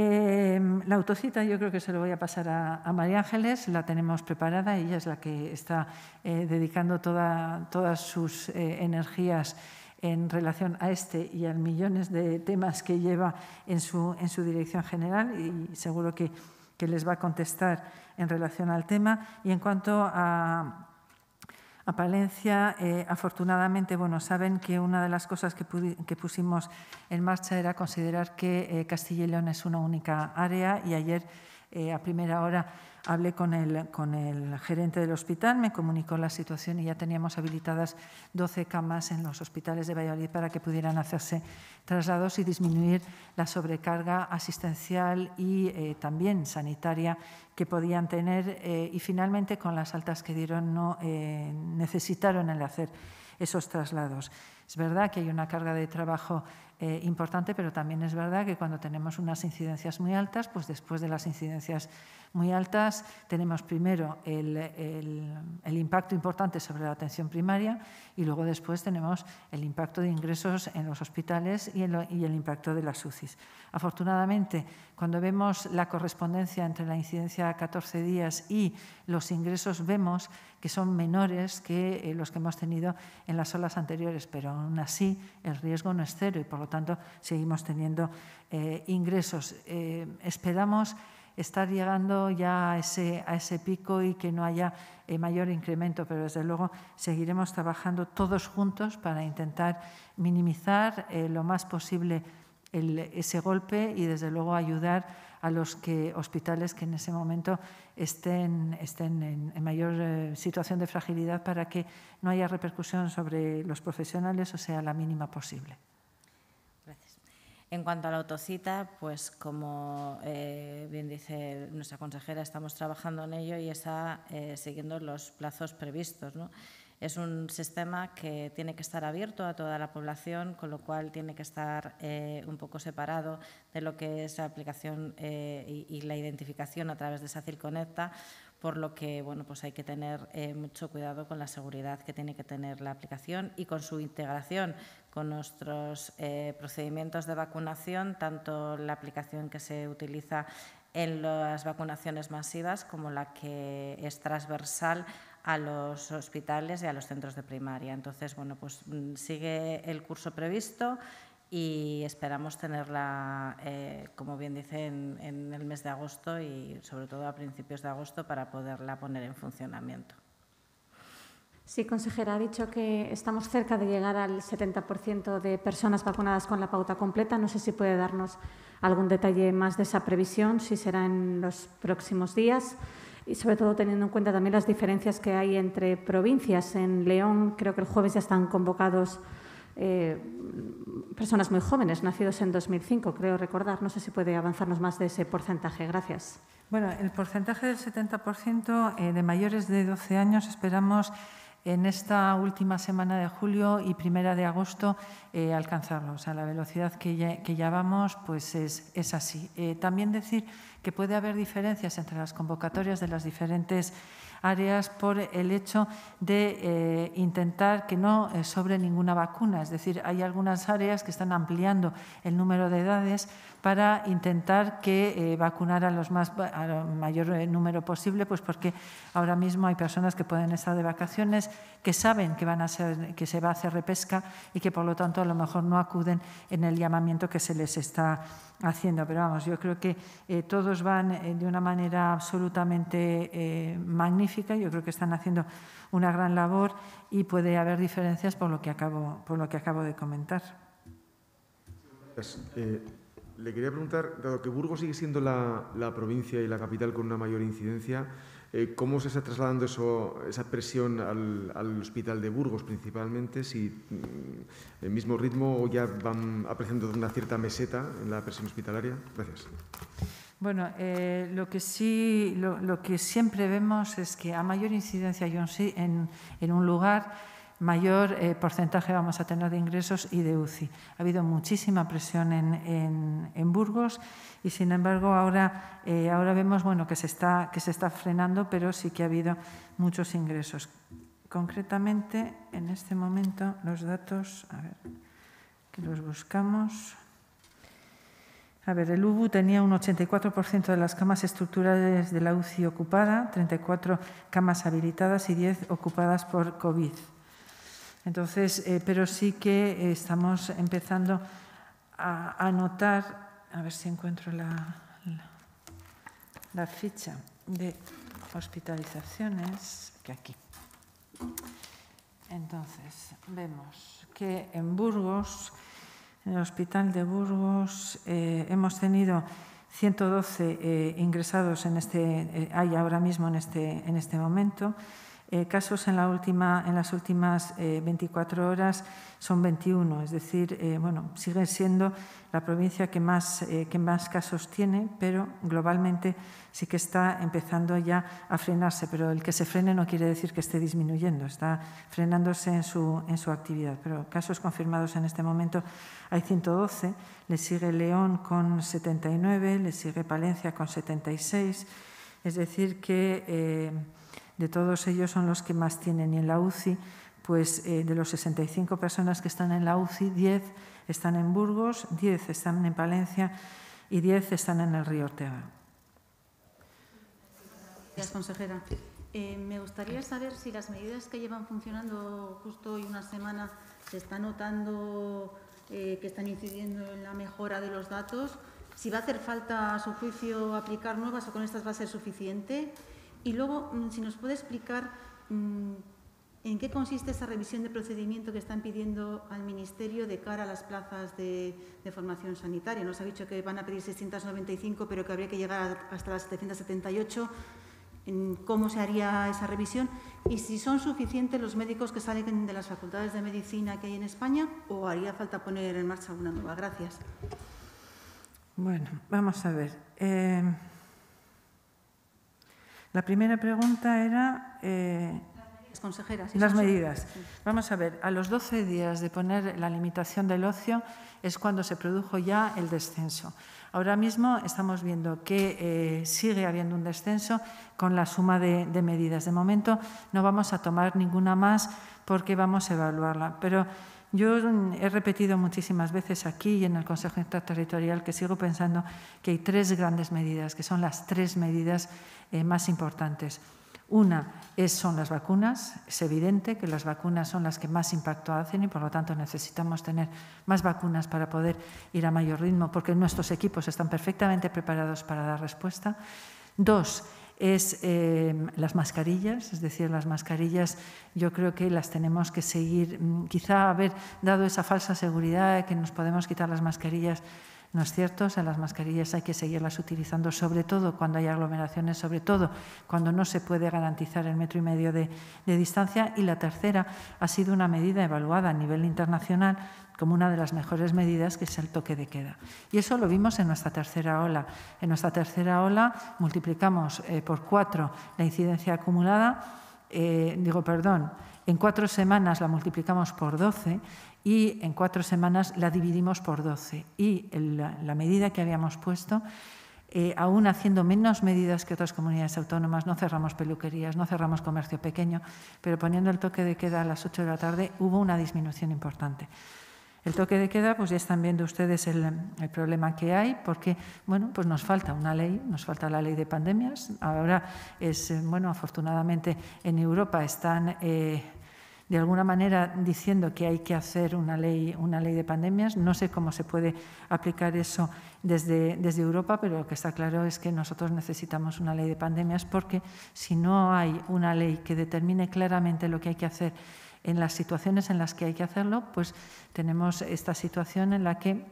S1: Em, la autocita yo creo que se lo voy a pasar a, María Ángeles, la tenemos preparada, ella es la que está eh, dedicando todas sus eh, energías en relación a este y a millones de temas que lleva en su, en su dirección general y seguro que, que les va a contestar en relación al tema. Y en cuanto a, a Palencia, eh, afortunadamente, bueno, saben que una de las cosas que, pusimos en marcha era considerar que eh, Castilla y León es una única área y ayer eh, a primera hora hablé con el, con el gerente del hospital, me comunicó la situación y ya teníamos habilitadas 12 camas en los hospitales de Valladolid para que pudieran hacerse traslados y disminuir la sobrecarga asistencial y eh, también sanitaria que podían tener eh, y finalmente con las altas que dieron no eh, necesitaron el hacer esos traslados. Es verdad que hay una carga de trabajo eh, importante, pero también es verdad que cuando tenemos unas incidencias muy altas, pues después de las incidencias muy altas tenemos primero el, impacto importante sobre la atención primaria y luego después tenemos el impacto de ingresos en los hospitales y, el impacto de las UCIs. Afortunadamente, cuando vemos la correspondencia entre la incidencia a 14 días y los ingresos, vemos que son menores que eh, los que hemos tenido en las olas anteriores, pero aún así el riesgo no es cero y por lo lo tanto seguimos teniendo eh, ingresos. Eh, esperamos estar llegando ya a ese, pico y que no haya eh, mayor incremento, pero desde luego seguiremos trabajando todos juntos para intentar minimizar lo más posible ese golpe y desde luego ayudar a los hospitales que en ese momento estén, en, mayor situación de fragilidad para que no haya repercusión sobre los profesionales, o sea, la mínima posible.
S2: En cuanto a la autocita, pues como eh, bien dice nuestra consejera, estamos trabajando en ello y está eh, siguiendo los plazos previstos. Es un sistema que tiene que estar abierto a toda la población, con lo cual tiene que estar eh, un poco separado de lo que es la aplicación y, la identificación a través de SACIL Conecta, por lo que bueno, pues hay que tener mucho cuidado con la seguridad que tiene que tener la aplicación y con su integración con nuestros eh, procedimientos de vacunación, tanto la aplicación que se utiliza en las vacunaciones masivas como la que es transversal a los hospitales y a los centros de primaria. Entonces, bueno, pues mm, sigue el curso previsto y esperamos tenerla, eh, como bien dice, en el mes de agosto y sobre todo a principios de agosto para poderla poner en funcionamiento.
S4: Sí, consejera, ha dicho que estamos cerca de llegar al 70% de personas vacunadas con la pauta completa. No sé si puede darnos algún detalle más de esa previsión, si será en los próximos días y sobre todo teniendo en cuenta también las diferencias que hay entre provincias. En León creo que el jueves ya están convocados eh, personas muy jóvenes, nacidos en 2005, creo recordar. No sé si puede avanzarnos más de ese porcentaje. Gracias.
S1: Bueno, el porcentaje del 70% eh, de mayores de 12 años esperamos en esta última semana de julio y primera de agosto eh, alcanzarlo. O sea, la velocidad que ya, vamos pues es, así. Eh, también decir que puede haber diferencias entre las convocatorias de las diferentes áreas por el hecho de eh, intentar que no eh, sobre ninguna vacuna. Es decir, hay algunas áreas que están ampliando el número de edades para intentar que vacunaran eh, vacunar a los más mayor número posible, pues porque ahora mismo hay personas que pueden estar de vacaciones, que saben que van a ser, que se va a hacer repesca y que por lo tanto a lo mejor no acuden en el llamamiento que se les está haciendo. Pero vamos, yo creo que eh, todos van eh, de una manera absolutamente eh, magnífica. Yo creo que están haciendo una gran labor y puede haber diferencias por lo que acabo, por lo que acabo de comentar.
S3: Eh, le quería preguntar, dado que Burgos sigue siendo la, la provincia y la capital con una mayor incidencia, eh, ¿Cómo se está trasladando eso, esa presión al, hospital de Burgos principalmente? Si mm, el mismo ritmo o ya van apareciendo una cierta meseta en la presión hospitalaria. Gracias.
S1: Bueno, eh, lo que sí, lo, que siempre vemos es que a mayor incidencia en, en un lugar, mayor eh, porcentaje vamos a tener de ingresos y de UCI. Ha habido muchísima presión en, Burgos y, sin embargo, ahora, eh, ahora vemos bueno, que, se está, que se está frenando, pero sí que ha habido muchos ingresos. Concretamente, en este momento, los datos, a ver, que los buscamos. A ver, el UBU tenía un 84% de las camas estructurales de la UCI ocupada, 34 camas habilitadas y 10 ocupadas por COVID. Entonces, eh, pero sí que estamos empezando a, notar, a ver si encuentro la, ficha de hospitalizaciones, que aquí. Entonces, vemos que en Burgos, en el hospital de Burgos, eh, hemos tenido 112 eh, ingresados en este, hay ahora mismo en este, en este momento. Eh, casos en, la última, en, las últimas 24 eh, horas son 21, es decir, eh, bueno, sigue siendo la provincia que más, que más casos tiene, pero globalmente sí que está empezando ya a frenarse, pero el que se frene no quiere decir que esté disminuyendo, está frenándose en su, en su actividad. Pero casos confirmados en este momento hay 112, le sigue León con 79, le sigue Palencia con 76, es decir que de todos ellos son los que más tienen. Y en la UCI, pues eh, de los 65 personas que están en la UCI, 10 están en Burgos, 10 están en Palencia y 10 están en el río Ortega.
S3: Gracias, consejera.
S5: Eh, me gustaría saber si las medidas que llevan funcionando justo hoy una semana se está notando eh, que están incidiendo en la mejora de los datos, si va a hacer falta, a su juicio, aplicar nuevas o con estas va a ser suficiente y luego, mm, si nos puede explicar mm, en qué consiste esa revisión de procedimiento que están pidiendo al Ministerio de cara a las plazas de, formación sanitaria. Nos ha dicho que van a pedir 695, pero que habría que llegar hasta las 778 mm, cómo se haría esa revisión y si son suficientes los médicos que salen de las facultades de medicina que hay en España o haría falta poner en marcha una nueva. Gracias.
S1: Bueno, vamos a ver. Eh, la primera pregunta era... Eh,
S3: las medidas.
S1: Vamos a ver, a los 12 días de poner la limitación del ocio es cuando se produjo ya el descenso. Ahora mismo estamos viendo que eh, sigue habiendo un descenso con la suma de, medidas. De momento no vamos a tomar ninguna más porque vamos a evaluarla. Pero yo he repetido muchísimas veces aquí y en el Consejo Interterritorial que sigo pensando que hay tres grandes medidas, que son las tres medidas eh, más importantes. Una es, son las vacunas. Es evidente que las vacunas son las que más impacto hacen y por lo tanto necesitamos tener más vacunas para poder ir a mayor ritmo porque nuestros equipos están perfectamente preparados para dar respuesta. Dos, es em, las mascarillas, es decir, las mascarillas yo creo que las tenemos que seguir, mm, quizá haber dado esa falsa seguridad de que nos podemos quitar las mascarillas ¿No es cierto? O las mascarillas hay que seguirlas utilizando, sobre todo cuando hay aglomeraciones, sobre todo cuando no se puede garantizar el metro y medio de, distancia. Y la tercera ha sido una medida evaluada a nivel internacional como una de las mejores medidas, que es el toque de queda. Y eso lo vimos en nuestra tercera ola. En nuestra tercera ola multiplicamos eh, por cuatro la incidencia acumulada, eh, digo, perdón, en cuatro semanas la multiplicamos por doce, y en cuatro semanas la dividimos por 12. Y la, medida que habíamos puesto, eh, aún haciendo menos medidas que otras comunidades autónomas, no cerramos peluquerías, no cerramos comercio pequeño, pero poniendo el toque de queda a las 8 de la tarde hubo una disminución importante. El toque de queda, pues ya están viendo ustedes el, problema que hay, porque bueno, pues nos falta una ley, nos falta la ley de pandemias. Ahora es bueno, afortunadamente en Europa están eh, de alguna manera diciendo que hay que hacer una ley, una ley de pandemias. No sé cómo se puede aplicar eso desde, desde Europa, pero lo que está claro es que nosotros necesitamos una ley de pandemias porque si no hay una ley que determine claramente lo que hay que hacer en las situaciones en las que hay que hacerlo, pues tenemos esta situación en la que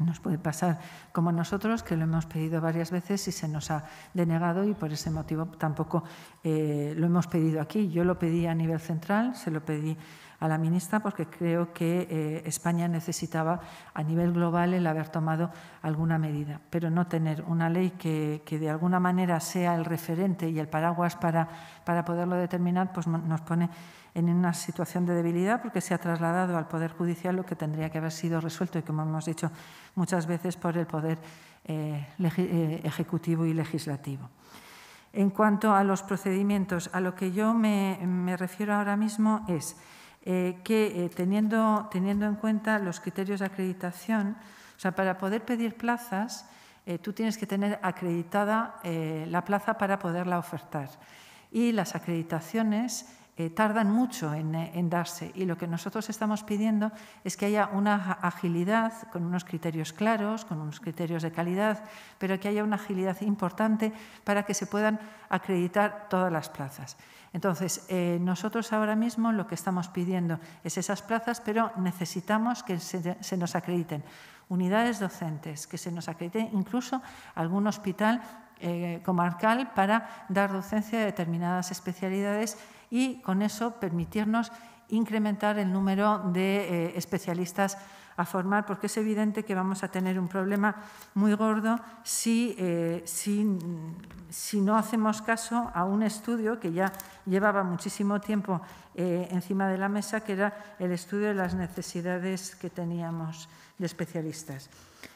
S1: nos puede pasar como nosotros, que lo hemos pedido varias veces y se nos ha denegado y por ese motivo tampoco eh, lo hemos pedido aquí. Yo lo pedí a nivel central, se lo pedí a la ministra porque creo que eh, España necesitaba a nivel global el haber tomado alguna medida, pero no tener una ley que, de alguna manera sea el referente y el paraguas para, para poderlo determinar, pues nos pone en una situación de debilidad porque se ha trasladado al Poder Judicial lo que tendría que haber sido resuelto y, como hemos dicho muchas veces, por el Poder eh, eh, Ejecutivo y Legislativo. En cuanto a los procedimientos, a lo que yo me, refiero ahora mismo es eh, que teniendo, teniendo en cuenta los criterios de acreditación, o sea, para poder pedir plazas, tú tienes que tener acreditada la plaza para poderla ofertar. Y las acreditaciones eh, tardan mucho eh, en, darse y lo que nosotros estamos pidiendo es que haya una agilidad con unos criterios claros, con unos criterios de calidad, pero que haya una agilidad importante para que se puedan acreditar todas las plazas. Entonces, eh, nosotros ahora mismo lo que estamos pidiendo es esas plazas, pero necesitamos que se, nos acrediten unidades docentes, que se nos acredite incluso algún hospital comarcal para dar docencia de determinadas especialidades y con eso permitirnos incrementar el número de eh, especialistas a formar, porque es evidente que vamos a tener un problema muy gordo si, eh, no hacemos caso a un estudio que ya llevaba muchísimo tiempo eh, encima de la mesa, que era el estudio de las necesidades que teníamos de especialistas.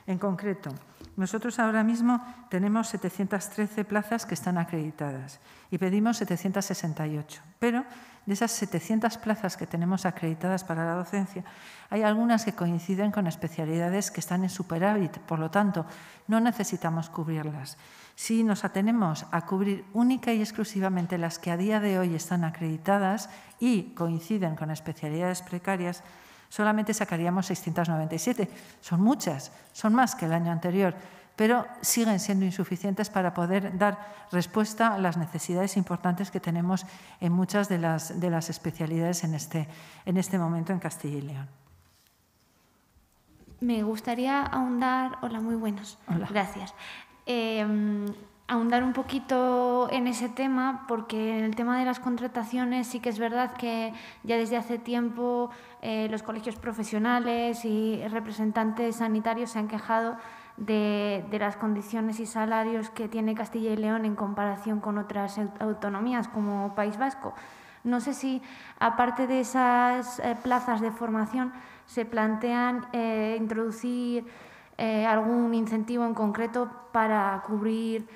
S1: En concreto, nosotros ahora mismo tenemos 713 plazas que están acreditadas y pedimos 768. Pero de esas 700 plazas que tenemos acreditadas para la docencia, hay algunas que coinciden con especialidades que están en superávit, por lo tanto, no necesitamos cubrirlas. Si nos atenemos a cubrir única y exclusivamente las que a día de hoy están acreditadas y coinciden con especialidades precarias, solamente sacaríamos 697. Son muchas, son más que el año anterior, pero siguen siendo insuficientes para poder dar respuesta a las necesidades importantes que tenemos en muchas de las, de las especialidades en este, en este momento en Castilla y León.
S6: Me gustaría ahondar. Hola, muy buenos. Gracias. Em, ahondar un poquito en ese tema, porque en el tema de las contrataciones sí que es verdad que ya desde hace tiempo eh, los colegios profesionales y representantes sanitarios se han quejado de, las condiciones y salarios que tiene Castilla y León en comparación con otras autonomías como País Vasco. No sé si, aparte de esas eh, plazas de formación, se plantean eh, introducir algún incentivo en concreto para cubrir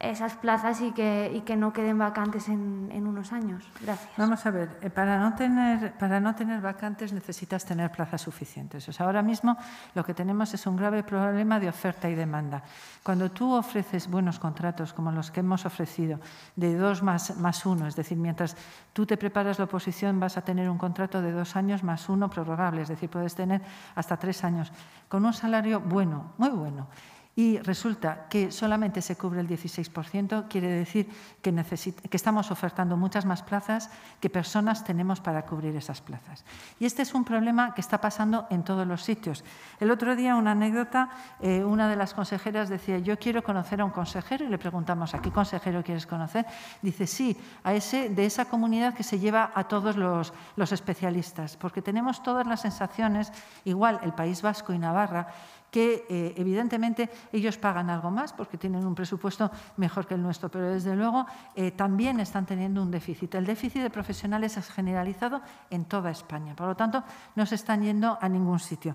S6: esas plazas y que, no queden vacantes en, unos años.
S1: Gracias. Vamos a ver, eh, para no, tener, para no tener vacantes necesitas tener plazas suficientes. O sea, ahora mismo lo que tenemos es un grave problema de oferta y demanda. Cuando tú ofreces buenos contratos como los que hemos ofrecido, de dos más, más uno, es decir, mientras tú te preparas la oposición vas a tener un contrato de dos años más uno prorrogable, es decir, puedes tener hasta tres años, con un salario bueno, muy bueno y resulta que solamente se cubre el 16%, quiere decir que, que, estamos ofertando muchas más plazas que personas tenemos para cubrir esas plazas. Y este es un problema que está pasando en todos los sitios. El otro día, una anécdota, eh, una de las consejeras decía, yo quiero conocer a un consejero, y le preguntamos, ¿a qué consejero quieres conocer? Dice, sí, a ese de esa comunidad que se lleva a todos los, los especialistas, porque tenemos todas las sensaciones, igual el País Vasco y Navarra, que eh, evidentemente ellos pagan algo más porque tienen un presupuesto mejor que el nuestro, pero desde luego eh, también están teniendo un déficit. El déficit de profesionales es generalizado en toda España, por lo tanto no se están yendo a ningún sitio.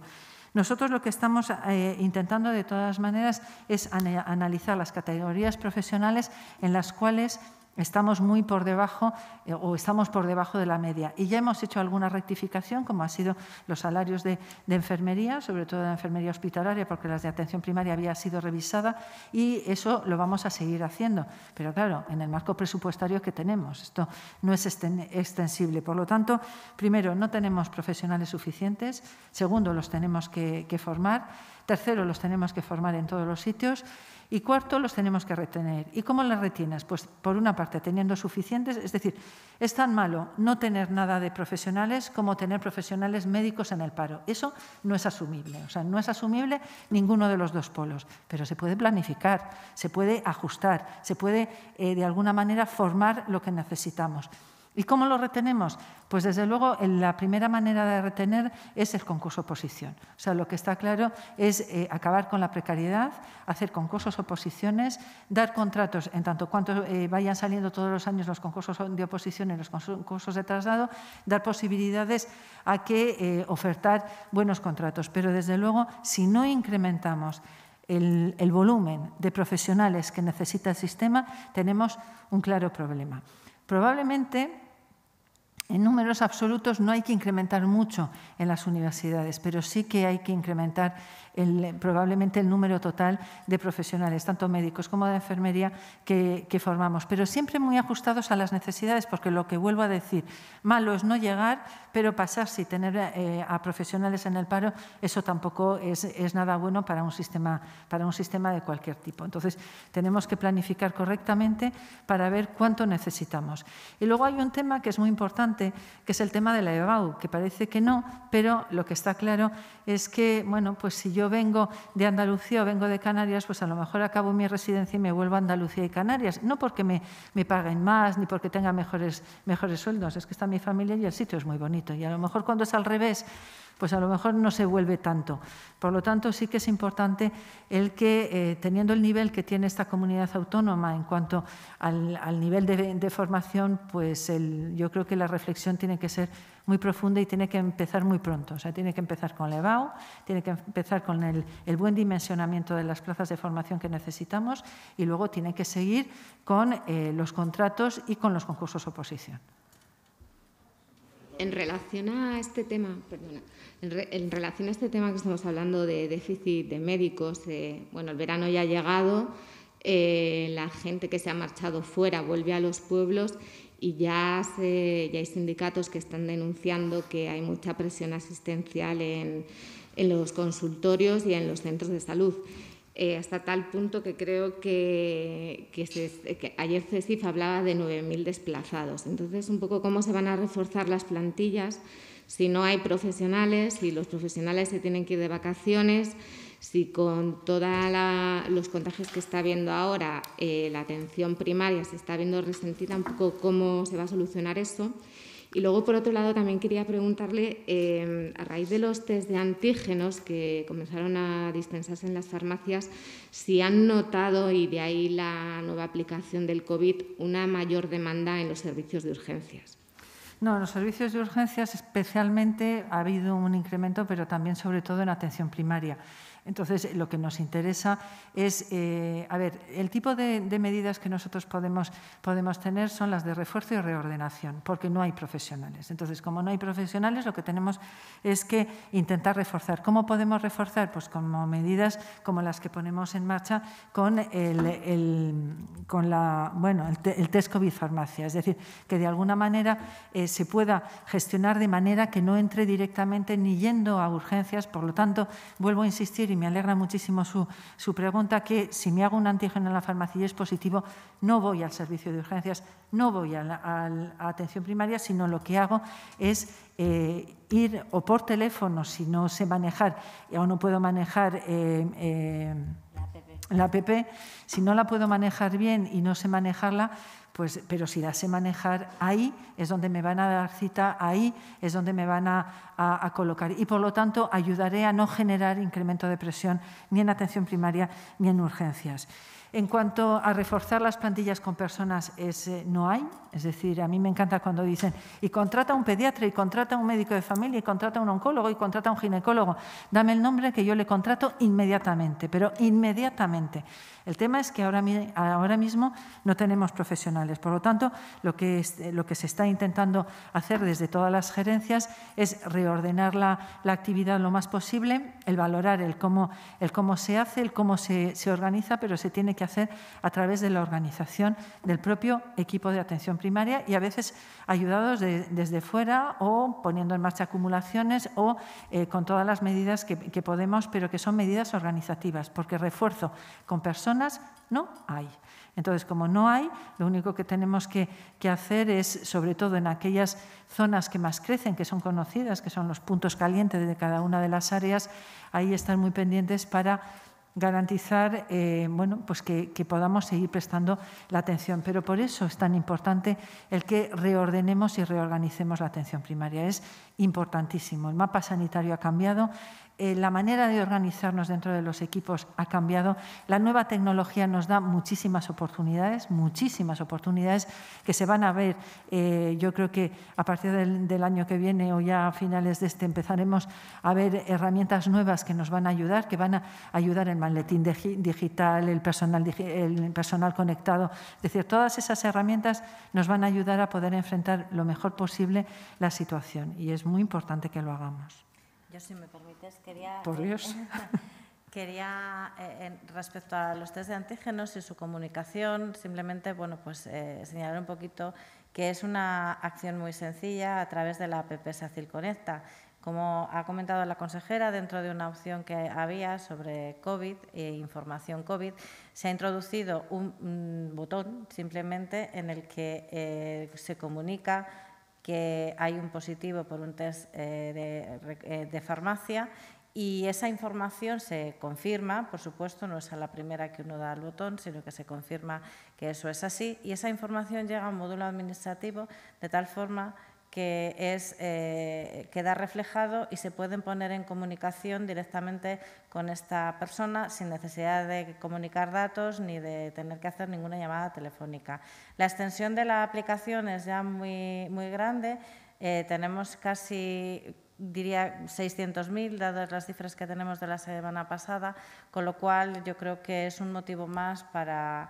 S1: Nosotros lo que estamos eh, intentando de todas maneras es analizar las categorías profesionales en las cuales Estamos muy por debajo eh, o estamos por debajo de la media. Y ya hemos hecho alguna rectificación, como han sido los salarios de, enfermería, sobre todo de enfermería hospitalaria, porque las de atención primaria había sido revisada, y eso lo vamos a seguir haciendo. Pero claro, en el marco presupuestario que tenemos, esto no es extensible. Por lo tanto, primero, no tenemos profesionales suficientes. Segundo, los tenemos que formar. Tercero, los tenemos que formar en todos los sitios. Y cuarto, los tenemos que retener. ¿Y cómo las retienes? Pues por una parte, teniendo suficientes, es decir, es tan malo no tener nada de profesionales como tener profesionales médicos en el paro. Eso no es asumible, o sea, no es asumible ninguno de los dos polos, pero se puede planificar, se puede ajustar, se puede eh, de alguna manera formar lo que necesitamos. ¿Y cómo lo retenemos? Pues desde luego la primera manera de retener es el concurso-oposición. O sea, lo que está claro es eh, acabar con la precariedad, hacer concursos-oposiciones, dar contratos en tanto cuanto eh, vayan saliendo todos los años los concursos de oposición y los concursos de traslado, dar posibilidades a que eh, ofertar buenos contratos. Pero desde luego, si no incrementamos el, el, volumen de profesionales que necesita el sistema, tenemos un claro problema. Probablemente en números absolutos no hay que incrementar mucho en las universidades, pero sí que hay que incrementar probablemente el número total de profesionales, tanto médicos como de enfermería, que, formamos, pero siempre muy ajustados a las necesidades, porque lo que vuelvo a decir, malo es no llegar, pero pasar si tener eh, a profesionales en el paro, eso tampoco es, nada bueno para un, sistema, para un sistema de cualquier tipo. Entonces, tenemos que planificar correctamente para ver cuánto necesitamos. Y luego hay un tema que es muy importante, que es el tema de la EBAU, que parece que no, pero lo que está claro es que, bueno, pues si yo vengo de Andalucía o vengo de Canarias, pues a lo mejor acabo mi residencia y me vuelvo a Andalucía y Canarias. No porque me, paguen más ni porque tenga mejores, mejores sueldos, es que está mi familia y el sitio es muy bonito. Y a lo mejor cuando es al revés, pues a lo mejor no se vuelve tanto. Por lo tanto, sí que es importante el que, eh, teniendo el nivel que tiene esta comunidad autónoma en cuanto al, nivel de, formación, pues yo creo que la reflexión tiene que ser muy profunda y tiene que empezar muy pronto. O sea, tiene que empezar con el tiene que empezar con el, el buen dimensionamiento de las plazas de formación que necesitamos y luego tiene que seguir con eh, los contratos y con los concursos oposición.
S7: En relación a este tema, perdona, en, relación a este tema que estamos hablando de déficit de médicos, eh, bueno, el verano ya ha llegado, eh, la gente que se ha marchado fuera vuelve a los pueblos y ya, ya hay sindicatos que están denunciando que hay mucha presión asistencial en, los consultorios y en los centros de salud. Eh, hasta tal punto que creo que, que ayer CESIF hablaba de 9.000 desplazados. Entonces, un poco cómo se van a reforzar las plantillas si no hay profesionales, si los profesionales se tienen que ir de vacaciones, si con todos los contagios que está habiendo ahora eh, la atención primaria se está viendo resentida, un poco cómo se va a solucionar eso. Y luego, por otro lado, también quería preguntarle, eh, a raíz de los test de antígenos que comenzaron a dispensarse en las farmacias, si han notado, y de ahí la nueva aplicación del COVID, una mayor demanda en los servicios
S3: de urgencias.
S1: No, en los servicios de urgencias especialmente ha habido un incremento, pero también sobre todo en atención primaria. Entonces, eh, lo que nos interesa es, eh, a ver, el tipo de, medidas que nosotros podemos, podemos, tener son las de refuerzo y reordenación, porque no hay profesionales. Entonces, como no hay profesionales, lo que tenemos es que intentar reforzar. ¿Cómo podemos reforzar? Pues como medidas como las que ponemos en marcha con el, con la, bueno, el, farmacia. Es decir, que de alguna manera eh, se pueda gestionar de manera que no entre directamente ni yendo a urgencias. Por lo tanto, vuelvo a insistir, y me alegra muchísimo su, su pregunta, que si me hago un antígeno en la farmacia y es positivo, no voy al servicio de urgencias, no voy a atención primaria, sino lo que hago es eh, ir o por teléfono, si no sé manejar, y eh, no puedo manejar... Eh, la app, si no la puedo manejar bien y no sé manejarla, pues, pero si la sé manejar, ahí es donde me van a dar cita, ahí es donde me van a colocar. Y por lo tanto, ayudaré a no generar incremento de presión ni en atención primaria ni en urgencias. En cuanto a reforzar las plantillas con personas, no hay. Es decir, a mí me encanta cuando dicen, y contrata un pediatra, y contrata a un médico de familia, y contrata un oncólogo, y contrata a un ginecólogo. Dame el nombre que yo le contrato inmediatamente, pero inmediatamente. El tema es que ahora, mismo no tenemos profesionales. Por lo tanto, lo que, se está intentando hacer desde todas las gerencias es reordenar la, actividad lo más posible, el valorar el cómo, se hace, el cómo se organiza, pero se tiene que hacer a través de la organización del propio equipo de atención primaria y a veces ayudados desde fuera o poniendo en marcha acumulaciones o eh, con todas las medidas que, podemos, pero que son medidas organizativas, porque refuerzo con personas no hay. Entonces, como no hay, lo único que tenemos que, que, hacer es, sobre todo en aquellas zonas que más crecen, que son conocidas, que son los puntos calientes de cada una de las áreas, ahí estar muy pendientes para garantizar eh, bueno, pues que, que, podamos seguir prestando la atención. Pero por eso es tan importante el que reordenemos y reorganicemos la atención primaria. Es importantísimo. El mapa sanitario ha cambiado, eh, la manera de organizarnos dentro de los equipos ha cambiado. La nueva tecnología nos da muchísimas oportunidades, muchísimas oportunidades que se van a ver. Eh, yo creo que a partir del, año que viene o ya a finales de este empezaremos a ver herramientas nuevas que nos van a ayudar, que van a ayudar el maletín digital, el personal, el personal conectado. Es decir, todas esas herramientas nos van a ayudar a poder enfrentar lo mejor posible la situación y es muy importante que lo hagamos.
S2: Yo, si me permites, quería... Por eh, Dios. quería, eh, respecto a los test de antígenos y su comunicación, simplemente bueno, pues, eh, señalar un poquito que es una acción muy sencilla a través de la app SACIL Conecta. Como ha comentado la consejera, dentro de una opción que había sobre COVID e información COVID, se ha introducido un, botón simplemente en el que se comunica que hay un positivo por un test eh, de, eh, de farmacia y esa información se confirma, por supuesto, no es a la primera que uno da al botón, sino que se confirma que eso es así. Y esa información llega a un módulo administrativo de tal forma que, es, eh, queda reflejado y se pueden poner en comunicación directamente con esta persona sin necesidad de comunicar datos ni de tener que hacer ninguna llamada telefónica. La extensión de la aplicación es ya muy, muy grande. Eh, tenemos casi diría 600.000, dadas las cifras que tenemos de la semana pasada, con lo cual yo creo que es un motivo más para,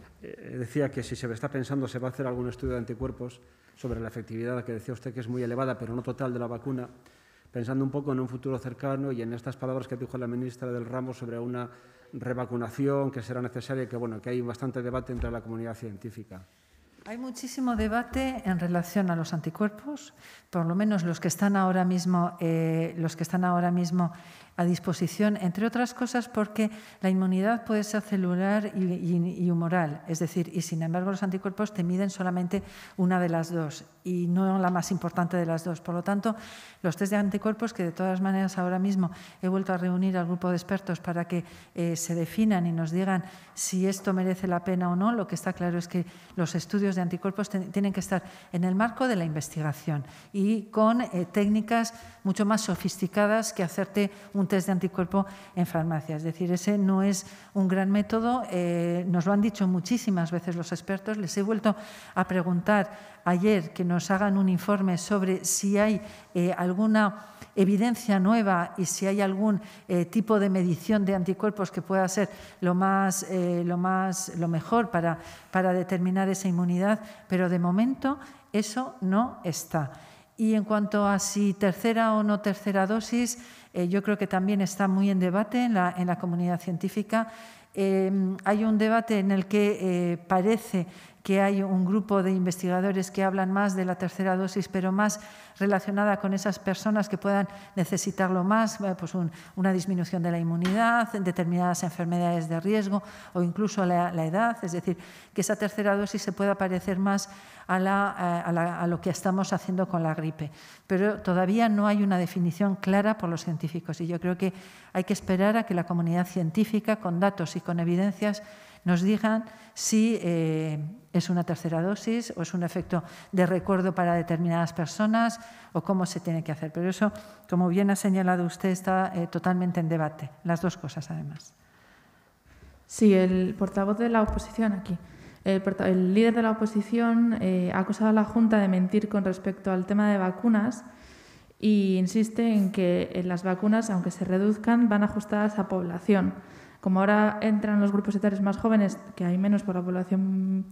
S3: decía que si se está pensando se va a hacer algún estudio de anticuerpos sobre la efectividad que decía usted que es muy elevada, pero no total de la vacuna, pensando un poco en un futuro cercano y en estas palabras que dijo la ministra del ramo sobre una revacunación que será necesaria, que bueno, que hay bastante debate entre la comunidad científica.
S1: Hay muchísimo debate en relación a los anticuerpos, por lo menos los que están ahora mismo, eh, los que están ahora mismo a disposición, entre otras cosas porque la inmunidad puede ser celular y, humoral, es decir, y sin embargo los anticuerpos te miden solamente una de las dos y no la más importante de las dos. Por lo tanto, los test de anticuerpos, que de todas maneras ahora mismo he vuelto a reunir al grupo de expertos para que eh, se definan y nos digan si esto merece la pena o no, lo que está claro es que los estudios de anticuerpos tienen que estar en el marco de la investigación y con eh, técnicas mucho más sofisticadas que hacerte un test de anticuerpo en farmacia. Es decir, ese no es un gran método. Eh, nos lo han dicho muchísimas veces los expertos. Les he vuelto a preguntar ayer que nos hagan un informe sobre si hay eh, alguna evidencia nueva y si hay algún eh, tipo de medición de anticuerpos que pueda ser lo, más, eh, lo, más, lo mejor para, para determinar esa inmunidad, pero de momento eso no está. Y en cuanto a si tercera o no tercera dosis, yo creo que también está muy en debate en la, en la comunidad científica. Em, hay un debate en el que parece que hay un grupo de investigadores que hablan más de la tercera dosis, pero más relacionada con esas personas que puedan necesitarlo más, eh, pues una disminución de la inmunidad, determinadas enfermedades de riesgo o incluso la, edad, es decir, que esa tercera dosis se pueda parecer más a, eh, a, lo que estamos haciendo con la gripe. Pero todavía no hay una definición clara por los científicos y yo creo que hay que esperar a que la comunidad científica, con datos y con evidencias, nos digan si eh, es una tercera dosis o es un efecto de recuerdo para determinadas personas o cómo se tiene que hacer. Pero eso, como bien ha señalado usted, está eh, totalmente en debate, las dos cosas además.
S3: Sí, el portavoz de la oposición aquí. El, líder de la oposición eh, ha acusado a la Junta de mentir con respecto al tema de vacunas e insiste en que las vacunas, aunque se reduzcan, van ajustadas a población. Como ahora entran los grupos etarios más jóvenes, que hay menos por la población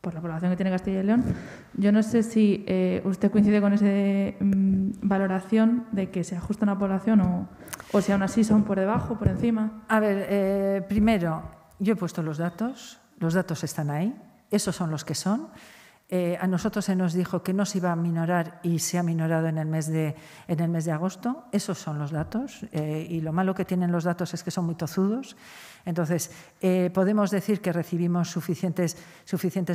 S3: por la población que tiene Castilla y León, yo no sé si eh, usted coincide con esa mm, valoración de que se ajusta una población o, o, si aún así son por debajo, por encima. A ver, eh, primero,
S1: yo he puesto los datos, los datos están ahí, esos son los que son. Eh, a nosotros se nos dijo que no se iba a minorar y se ha minorado en el mes de, en el mes de agosto. Esos son los datos eh, y lo malo que tienen los datos es que son muy tozudos. Entonces, eh, podemos decir que recibimos suficientes,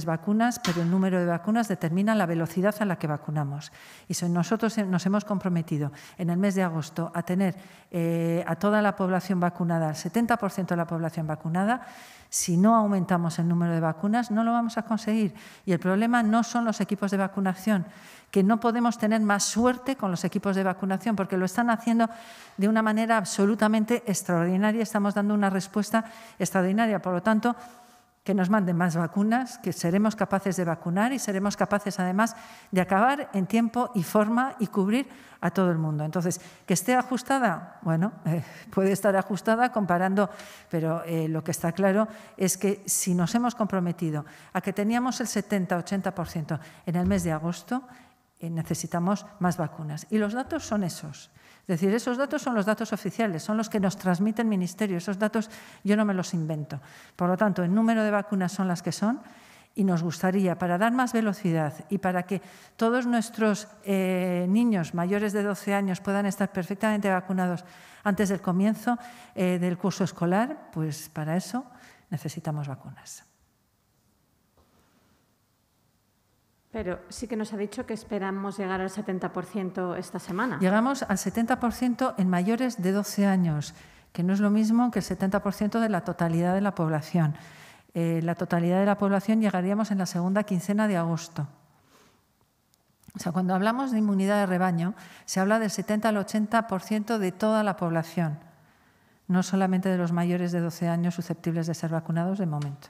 S1: vacunas, pero el número de vacunas determina la velocidad a la que vacunamos. Y nosotros nos hemos comprometido en el mes de agosto a tener eh, a toda la población vacunada, al 70% de la población vacunada, si no aumentamos el número de vacunas, no lo vamos a conseguir. Y el problema no son los equipos de vacunación que no podemos tener más suerte con los equipos de vacunación, porque lo están haciendo de una manera absolutamente extraordinaria. Estamos dando una respuesta extraordinaria. Por lo tanto, que nos manden más vacunas, que seremos capaces de vacunar y seremos capaces además de acabar en tiempo y forma y cubrir a todo el mundo. Entonces, que esté ajustada, bueno, eh, puede estar ajustada comparando, pero eh, lo que está claro es que si nos hemos comprometido a que teníamos el 70-80% en el mes de agosto, eh, necesitamos más vacunas. Y los datos son esos. Es decir, esos datos son los datos oficiales, son los que nos transmite el Ministerio. Esos datos yo no me los invento. Por lo tanto, el número de vacunas son las que son y nos gustaría, para dar más velocidad y para que todos nuestros eh, niños mayores de 12 años puedan estar perfectamente vacunados antes del comienzo eh, del curso escolar, pues para eso necesitamos vacunas.
S4: Pero sí que nos ha dicho que esperamos llegar al 70% esta semana.
S1: Llegamos al 70% en mayores de 12 años, que no es lo mismo que el 70% de la totalidad de la población. Eh, la totalidad de la población llegaríamos en la segunda quincena de agosto. O sea, cuando hablamos de inmunidad de rebaño, se habla del 70 al 80% de toda la población, no solamente de los mayores de 12 años susceptibles de ser vacunados de momento.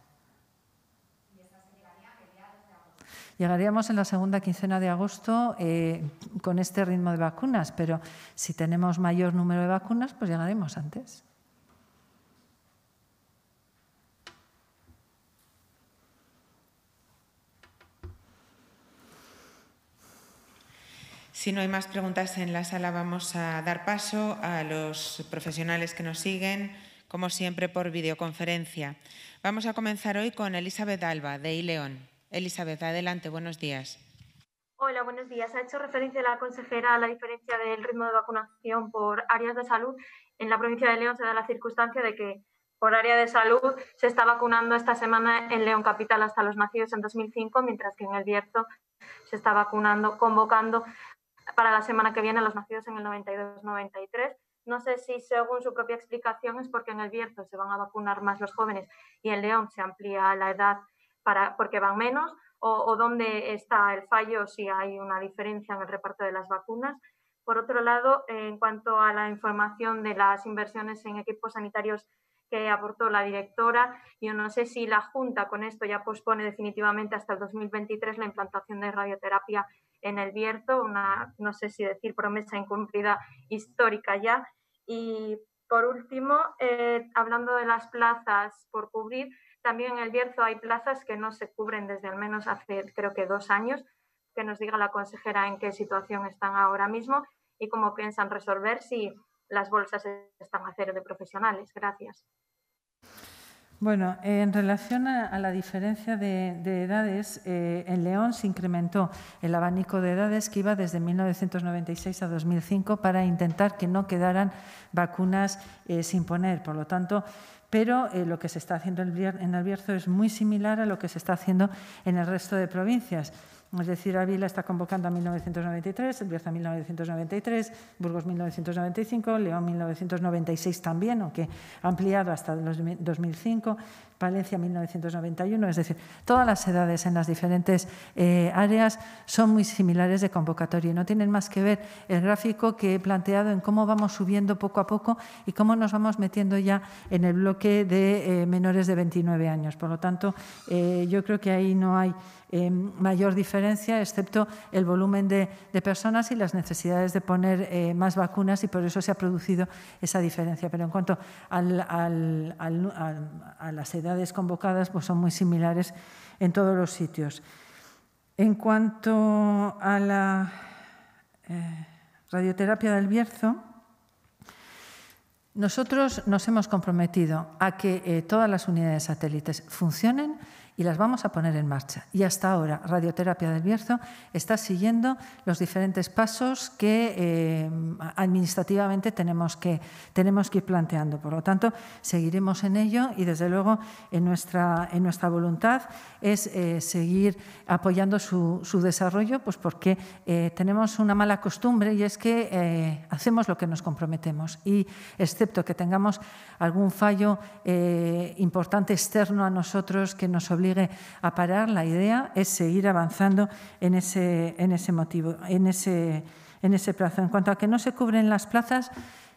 S1: Llegaríamos en la segunda quincena de agosto eh, con este ritmo de vacunas, pero si tenemos mayor número de vacunas, pues llegaremos antes.
S5: Si no hay más preguntas en la sala, vamos a dar paso a los profesionales que nos siguen, como siempre por videoconferencia. Vamos a comenzar hoy con Elizabeth Alba, de Ileón. Elizabeth, adelante, buenos días.
S4: Hola, buenos días. Ha hecho referencia la consejera a la diferencia del ritmo de vacunación por áreas de salud. En la provincia de León se da la circunstancia de que por área de salud se está vacunando esta semana en León Capital hasta los nacidos en 2005, mientras que en el Bierzo se está vacunando, convocando para la semana que viene a los nacidos en el 92-93. No sé si según su propia explicación es porque en el Bierzo se van a vacunar más los jóvenes y en León se amplía la edad para, porque van menos o, dónde está el fallo si hay una diferencia en el reparto de las vacunas. Por otro lado, en cuanto a la información de las inversiones en equipos sanitarios que aportó la directora. Yo no sé si la Junta con esto ya pospone definitivamente hasta el 2023 la implantación de radioterapia en el Bierzo, una, no sé si decir, promesa incumplida histórica ya. Y por último, eh, hablando de las plazas por cubrir, también en el Bierzo hay plazas que no se cubren desde al menos hace creo que dos años, que nos diga la consejera en qué situación están ahora mismo y cómo piensan resolver si las bolsas están a cero de profesionales. Gracias.
S1: Bueno, en relación a, la diferencia de, edades, eh, en León se incrementó el abanico de edades que iba desde 1996 a 2005 para intentar que no quedaran vacunas eh, sin poner. Por lo tanto, pero eh, lo que se está haciendo en Albierzo es muy similar a lo que se está haciendo en el resto de provincias. Es decir, Ávila está convocando a 1993, a 1993, Burgos 1995, León 1996 también, aunque ampliado hasta 2005. Valencia 1991, es decir, todas las edades en las diferentes eh, áreas son muy similares de convocatoria y no tienen más que ver el gráfico que he planteado en cómo vamos subiendo poco a poco y cómo nos vamos metiendo ya en el bloque de eh, menores de 29 años. Por lo tanto, eh, yo creo que ahí no hay mayor diferencia, excepto el volumen de, personas y las necesidades de poner más vacunas y por eso se ha producido esa diferencia. Pero en cuanto a las edades, convocadas pues son muy similares en todos los sitios. En cuanto a la eh, radioterapia del Bierzo, nosotros nos hemos comprometido a que eh, todas las unidades satélites funcionen y las vamos a poner en marcha. Y hasta ahora, Radioterapia del Bierzo está siguiendo los diferentes pasos que eh, administrativamente tenemos que, tenemos que ir planteando. Por lo tanto, seguiremos en ello y, desde luego, en nuestra, en nuestra voluntad es eh, seguir apoyando su, desarrollo, pues porque eh, tenemos una mala costumbre y es que hacemos lo que nos comprometemos. Y excepto que tengamos algún fallo importante externo a nosotros que nos obliga a parar, la idea es seguir avanzando en ese, en ese motivo, en ese, en ese plazo. En cuanto a que no se cubren las plazas,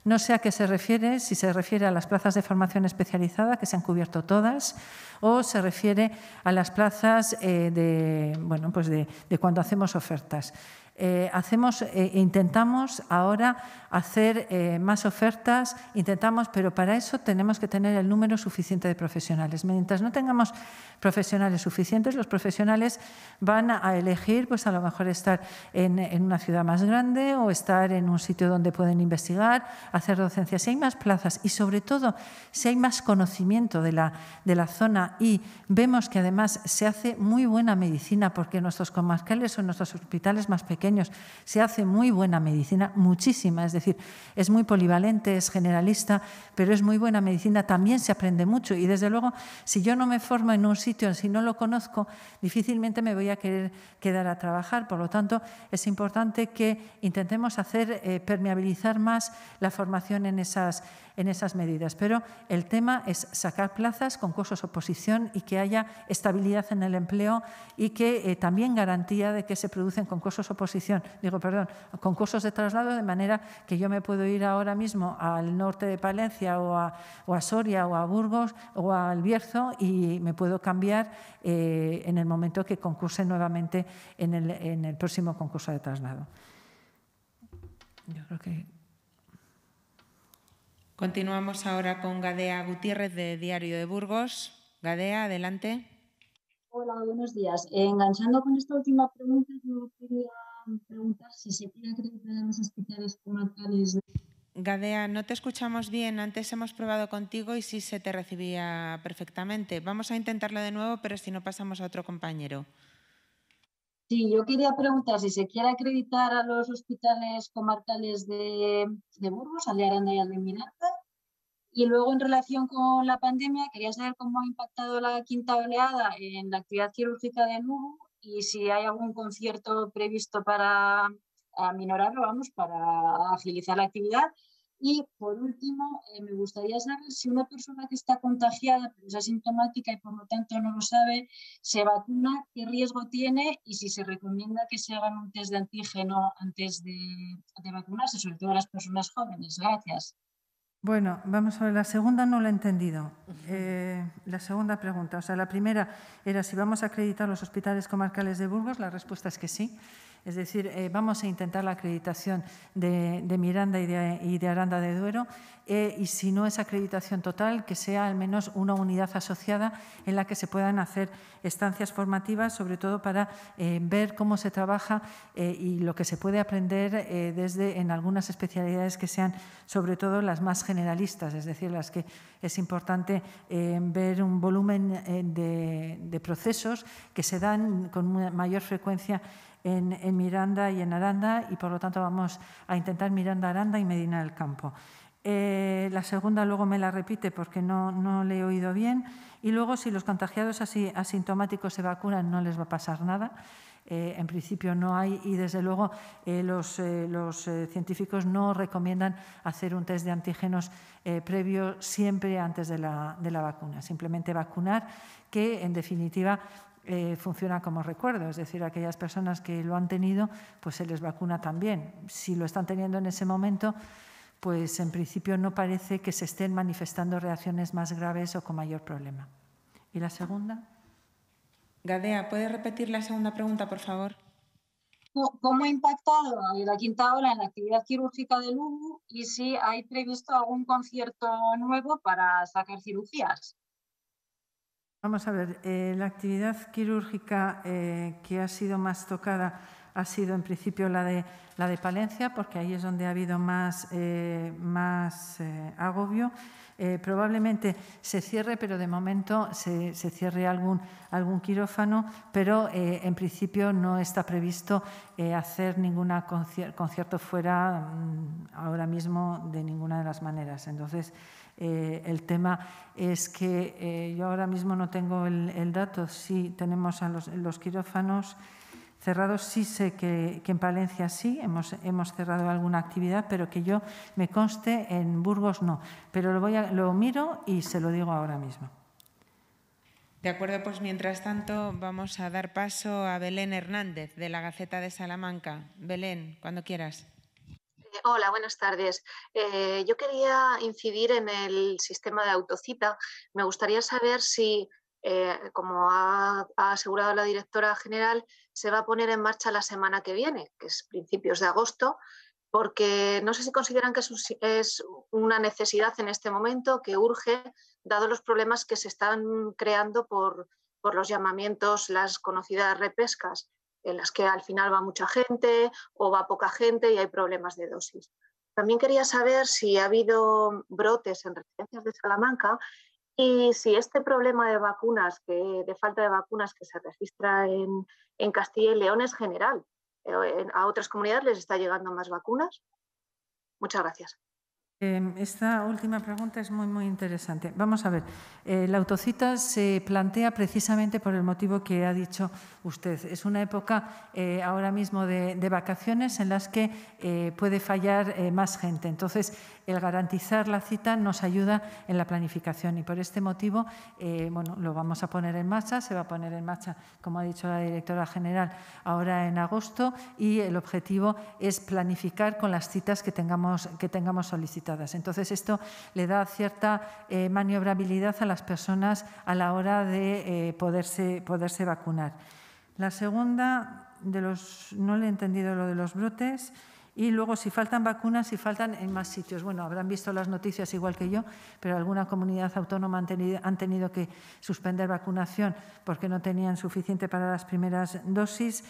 S1: no sé a qué se refiere, si se refiere a las plazas de formación especializada, que se han cubierto todas, o se refiere a las plazas eh, de, bueno, pues de cuando hacemos ofertas. Eh, hacemos, eh, intentamos ahora hacer eh, más ofertas, intentamos, pero para eso tenemos que tener el número suficiente de profesionales. Mientras no tengamos profesionales suficientes, los profesionales van a elegir, pues a lo mejor estar en, en una ciudad más grande o estar en un sitio donde pueden investigar, hacer docencia. Si hay más plazas y sobre todo si hay más conocimiento de la, de la zona y vemos que además se hace muy buena medicina porque nuestros comarcales o nuestros hospitales más pequeños se hace muy buena medicina, muchísima, es decir, es muy polivalente, es generalista, pero es muy buena medicina, también se aprende mucho y desde luego, si yo no me formo en un sitio, si no lo conozco, difícilmente me voy a querer quedar a trabajar, por lo tanto, es importante que intentemos hacer eh, permeabilizar más la formación en esas en esas medidas. Pero el tema es sacar plazas, concursos, oposición y que haya estabilidad en el empleo y que eh, también garantía de que se producen concursos, oposición, digo, perdón, concursos de traslado, de manera que yo me puedo ir ahora mismo al norte de Palencia o a, Soria o a Burgos o al Bierzo y me puedo cambiar eh, en el momento que concurse nuevamente en el, en el próximo concurso de traslado. Yo creo que
S5: Continuamos ahora con Gadea Gutiérrez de Diario de Burgos. Gadea, adelante.
S8: Hola, buenos días. Eh, enganchando con esta última pregunta, yo quería preguntar si se
S5: puede acreditar los especiales comarcales. Gadea, no te escuchamos bien. Antes hemos probado contigo y sí se te recibía perfectamente. Vamos a intentarlo de nuevo, pero si no pasamos a otro compañero. Sí, yo
S8: quería preguntar si se quiere acreditar a los hospitales comarcales de, Burgos, al de Aranda y al de Minarca. Y luego, en relación con la pandemia, quería saber cómo ha impactado la quinta oleada en la actividad quirúrgica de Lugo y si hay algún concierto previsto para aminorarlo, vamos, para agilizar la actividad. Y por último, eh, me gustaría saber si una persona que está contagiada, pero es asintomática y por lo tanto no lo sabe, se vacuna, qué riesgo tiene y si se recomienda que se hagan un test de antígeno antes de, vacunarse, sobre todo a las personas jóvenes. Gracias.
S1: Bueno, vamos a ver, la segunda no la he entendido. Eh, la segunda pregunta, o sea, la primera era si vamos a acreditar los hospitales comarcales de Burgos, la respuesta es que sí. Es decir, eh, vamos a intentar la acreditación de, Miranda y de, Aranda de Duero eh, y si no es acreditación total, que sea al menos una unidad asociada en la que se puedan hacer estancias formativas, sobre todo para eh, ver cómo se trabaja y lo que se puede aprender desde en algunas especialidades que sean sobre todo las más generalistas, es decir, las que es importante ver un volumen de, de procesos que se dan con mayor frecuencia en, Miranda y en Aranda y por lo tanto vamos a intentar Miranda, Aranda y Medina del Campo. Eh, la segunda luego me la repite porque no, no, le he oído bien. Y luego, si los contagiados así, asintomáticos se vacunan, no les va a pasar nada. Eh, en principio no hay y, desde luego, eh, los, los científicos no recomiendan hacer un test de antígenos previo siempre antes de la, de la vacuna. Simplemente vacunar, que en definitiva eh, funciona como recuerdo, es decir, aquellas personas que lo han tenido, pues se les vacuna también. Si lo están teniendo en ese momento, pues en principio no parece que se estén manifestando reacciones más graves o con mayor problema. ¿Y la segunda?
S5: Gadea, ¿puede repetir la segunda pregunta, por favor?
S8: ¿Cómo ha impactado la quinta ola en la actividad quirúrgica del Lugo y si hay previsto algún concierto nuevo para sacar cirugías?
S1: Vamos a ver, eh, la actividad quirúrgica eh, que ha sido más tocada ha sido en principio la de, la de Palencia, porque ahí es donde ha habido más, eh, más agobio. probablemente se cierre, pero de momento se, se cierre algún, algún quirófano, pero en principio no está previsto hacer ningún concierto fuera mm, ahora mismo de ninguna de las maneras. Entonces, eh, el tema es que eh, yo ahora mismo no tengo el, dato, si sí, tenemos a los, quirófanos cerrados, sí sé que, en Palencia sí, hemos, hemos, cerrado alguna actividad, pero que yo me conste en Burgos no. Pero lo, voy a, lo miro y se lo digo ahora mismo.
S5: De acuerdo, pues mientras tanto vamos a dar paso a Belén Hernández de la Gaceta de Salamanca. Belén, cuando quieras.
S6: Hola, buenas tardes. Eh, yo quería incidir en el sistema de autocita. Me gustaría saber si, eh, como ha, asegurado la directora general, se va a poner en marcha la semana que viene, que es principios de agosto, porque no sé si consideran que es, una necesidad en este momento que urge, dado los problemas que se están creando por los llamamientos, las conocidas repescas en las que al final va mucha gente o va poca gente y hay problemas de dosis. También quería saber si ha habido brotes en residencias de Salamanca y si este problema de vacunas, que, de falta de vacunas que se registra en, en Castilla y León es general. Eh, ¿A otras comunidades les está llegando más vacunas? Muchas gracias.
S1: Em, esta última pregunta es muy, muy interesante. Vamos a ver, eh, la autocita se plantea precisamente por el motivo que ha dicho usted. Es una época eh, ahora mismo de, vacaciones en las que eh, puede fallar más gente. Entonces, el garantizar la cita nos ayuda en la planificación y por este motivo eh, lo vamos a poner en marcha, se va a poner en marcha, como ha dicho la directora general, ahora en agosto y el objetivo es planificar con las citas que tengamos, que tengamos solicitadas. Entonces, esto le da cierta eh, maniobrabilidad a las personas a la hora de eh, poderse, poderse vacunar. La segunda, de los, no le he entendido lo de los brotes. Y luego, si faltan vacunas, si faltan en más sitios. Bueno, habrán visto las noticias igual que yo, pero alguna comunidad autónoma han tenido, han tenido que suspender vacunación porque no tenían suficiente para las primeras dosis.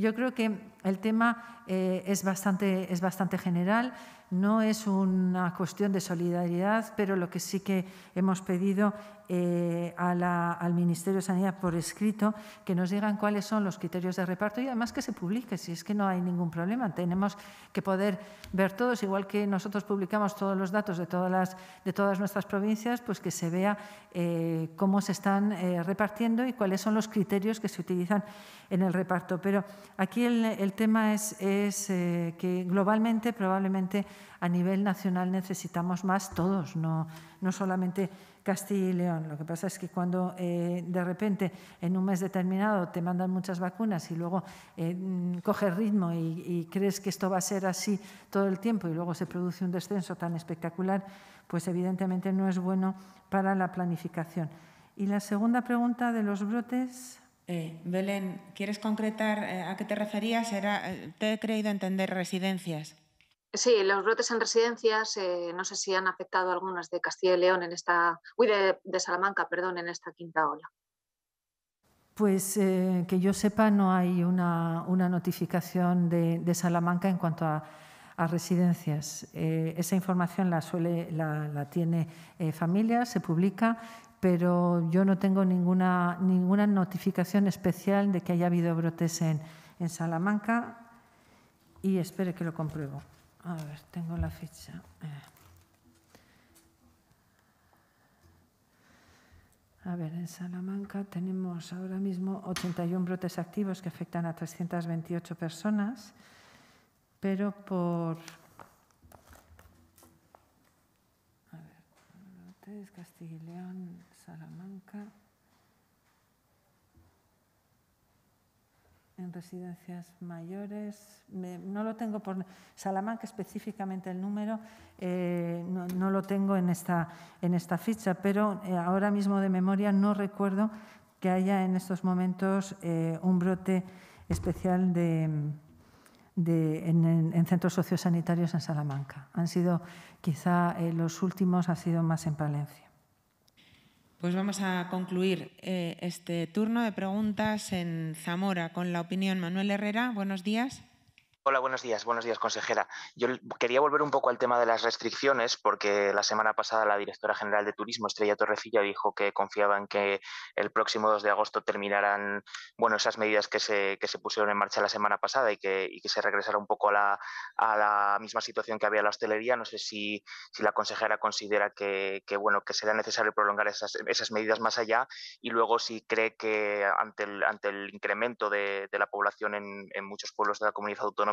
S1: Yo creo que el tema eh, es, bastante, es bastante general, no es una cuestión de solidaridad, pero lo que sí que hemos pedido eh, al Ministerio de Sanidad por escrito que nos digan cuáles son los criterios de reparto y además que se publique, si es que no hay ningún problema. Tenemos que poder ver todos, igual que nosotros publicamos todos los datos de todas, las, de todas nuestras provincias, pues que se vea eh, cómo se están repartiendo y cuáles son los criterios que se utilizan en el reparto. Pero aquí el, tema es, eh, que globalmente, probablemente a nivel nacional necesitamos más todos, no, solamente Castilla y León. Lo que pasa es que cuando eh, de repente en un mes determinado te mandan muchas vacunas y luego eh, mm, coges ritmo y, crees que esto va a ser así todo el tiempo y luego se produce un descenso tan espectacular, pues evidentemente no es bueno para la planificación. Y la segunda pregunta de los brotes. Eh, Belén, ¿quieres concretar eh, a qué te referías?
S5: Era, eh, te he creído entender residencias.
S1: Sí, los brotes en residencias,
S6: no sé si han afectado algunas de Castilla y León en esta, uy, de, Salamanca, perdón, en esta quinta ola.
S1: Pues que yo sepa, no hay una, notificación de, Salamanca en cuanto a, residencias. esa información la, suele, la, la tiene familia, se publica pero yo no tengo ninguna, ninguna notificación especial de que haya habido brotes en, en Salamanca y espere que lo compruebo. A ver, tengo la ficha. Eh. A ver, en Salamanca tenemos ahora mismo 81 brotes activos que afectan a 328 personas, pero por... A ver, brotes, Castilla y León, Salamanca, en residencias mayores, no lo tengo por Salamanca específicamente el número, eh, no, lo tengo en esta, en esta ficha, pero eh, ahora mismo de memoria no recuerdo que haya en estos momentos eh, un brote especial de, en, centros sociosanitarios en Salamanca. Han sido, quizá los últimos ha sido más en Palencia.
S5: Pues vamos a concluir eh, este turno de preguntas en Zamora con la opinión. Manuel Herrera, buenos días.
S6: Hola, buenos días. Buenos días, consejera. Yo quería volver un poco al tema de las restricciones, porque la semana pasada la directora general de Turismo, Estrella Torrecilla, dijo que confiaba en que el próximo 2 de agosto terminarán bueno, esas medidas que se, pusieron en marcha la semana pasada y que, se regresara un poco a la, a la, misma situación que había en la hostelería. No sé si, si la consejera considera que, bueno, que será necesario prolongar esas, medidas más allá y luego si cree que ante el, ante el incremento de, de la población en, en muchos pueblos de la comunidad autónoma,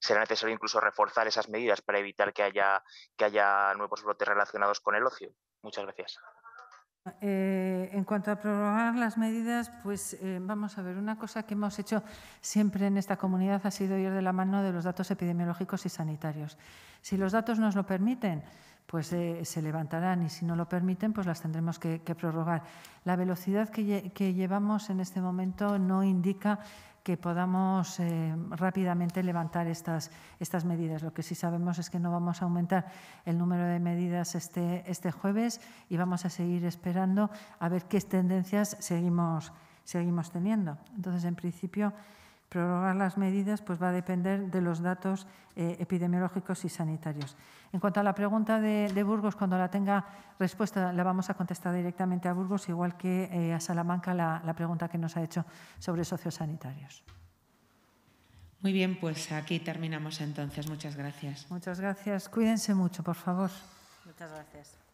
S6: será necesario incluso reforzar esas medidas para evitar que haya, que haya nuevos brotes relacionados con el ocio. Muchas gracias.
S1: Eh, en cuanto a prorrogar las medidas, pues eh, vamos a ver, una cosa que hemos hecho siempre en esta comunidad ha sido ir de la mano de los datos epidemiológicos y sanitarios. Si los datos nos lo permiten, pues eh, se levantarán y si no lo permiten, pues las tendremos que, prorrogar. La velocidad que, que llevamos en este momento no indica que podamos eh, rápidamente levantar estas, estas medidas. Lo que sí sabemos es que no vamos a aumentar el número de medidas este, este jueves y vamos a seguir esperando a ver qué tendencias seguimos, seguimos teniendo. Entonces, en principio, Prorrogar las medidas pues, va a depender de los datos eh, epidemiológicos y sanitarios. En cuanto a la pregunta de, Burgos, cuando la tenga respuesta, la vamos a contestar directamente a Burgos, igual que eh, a Salamanca la, la pregunta que nos ha hecho sobre sociosanitarios.
S5: Muy bien, pues aquí terminamos entonces. Muchas gracias.
S1: Muchas gracias. Cuídense mucho, por favor.
S2: Muchas gracias.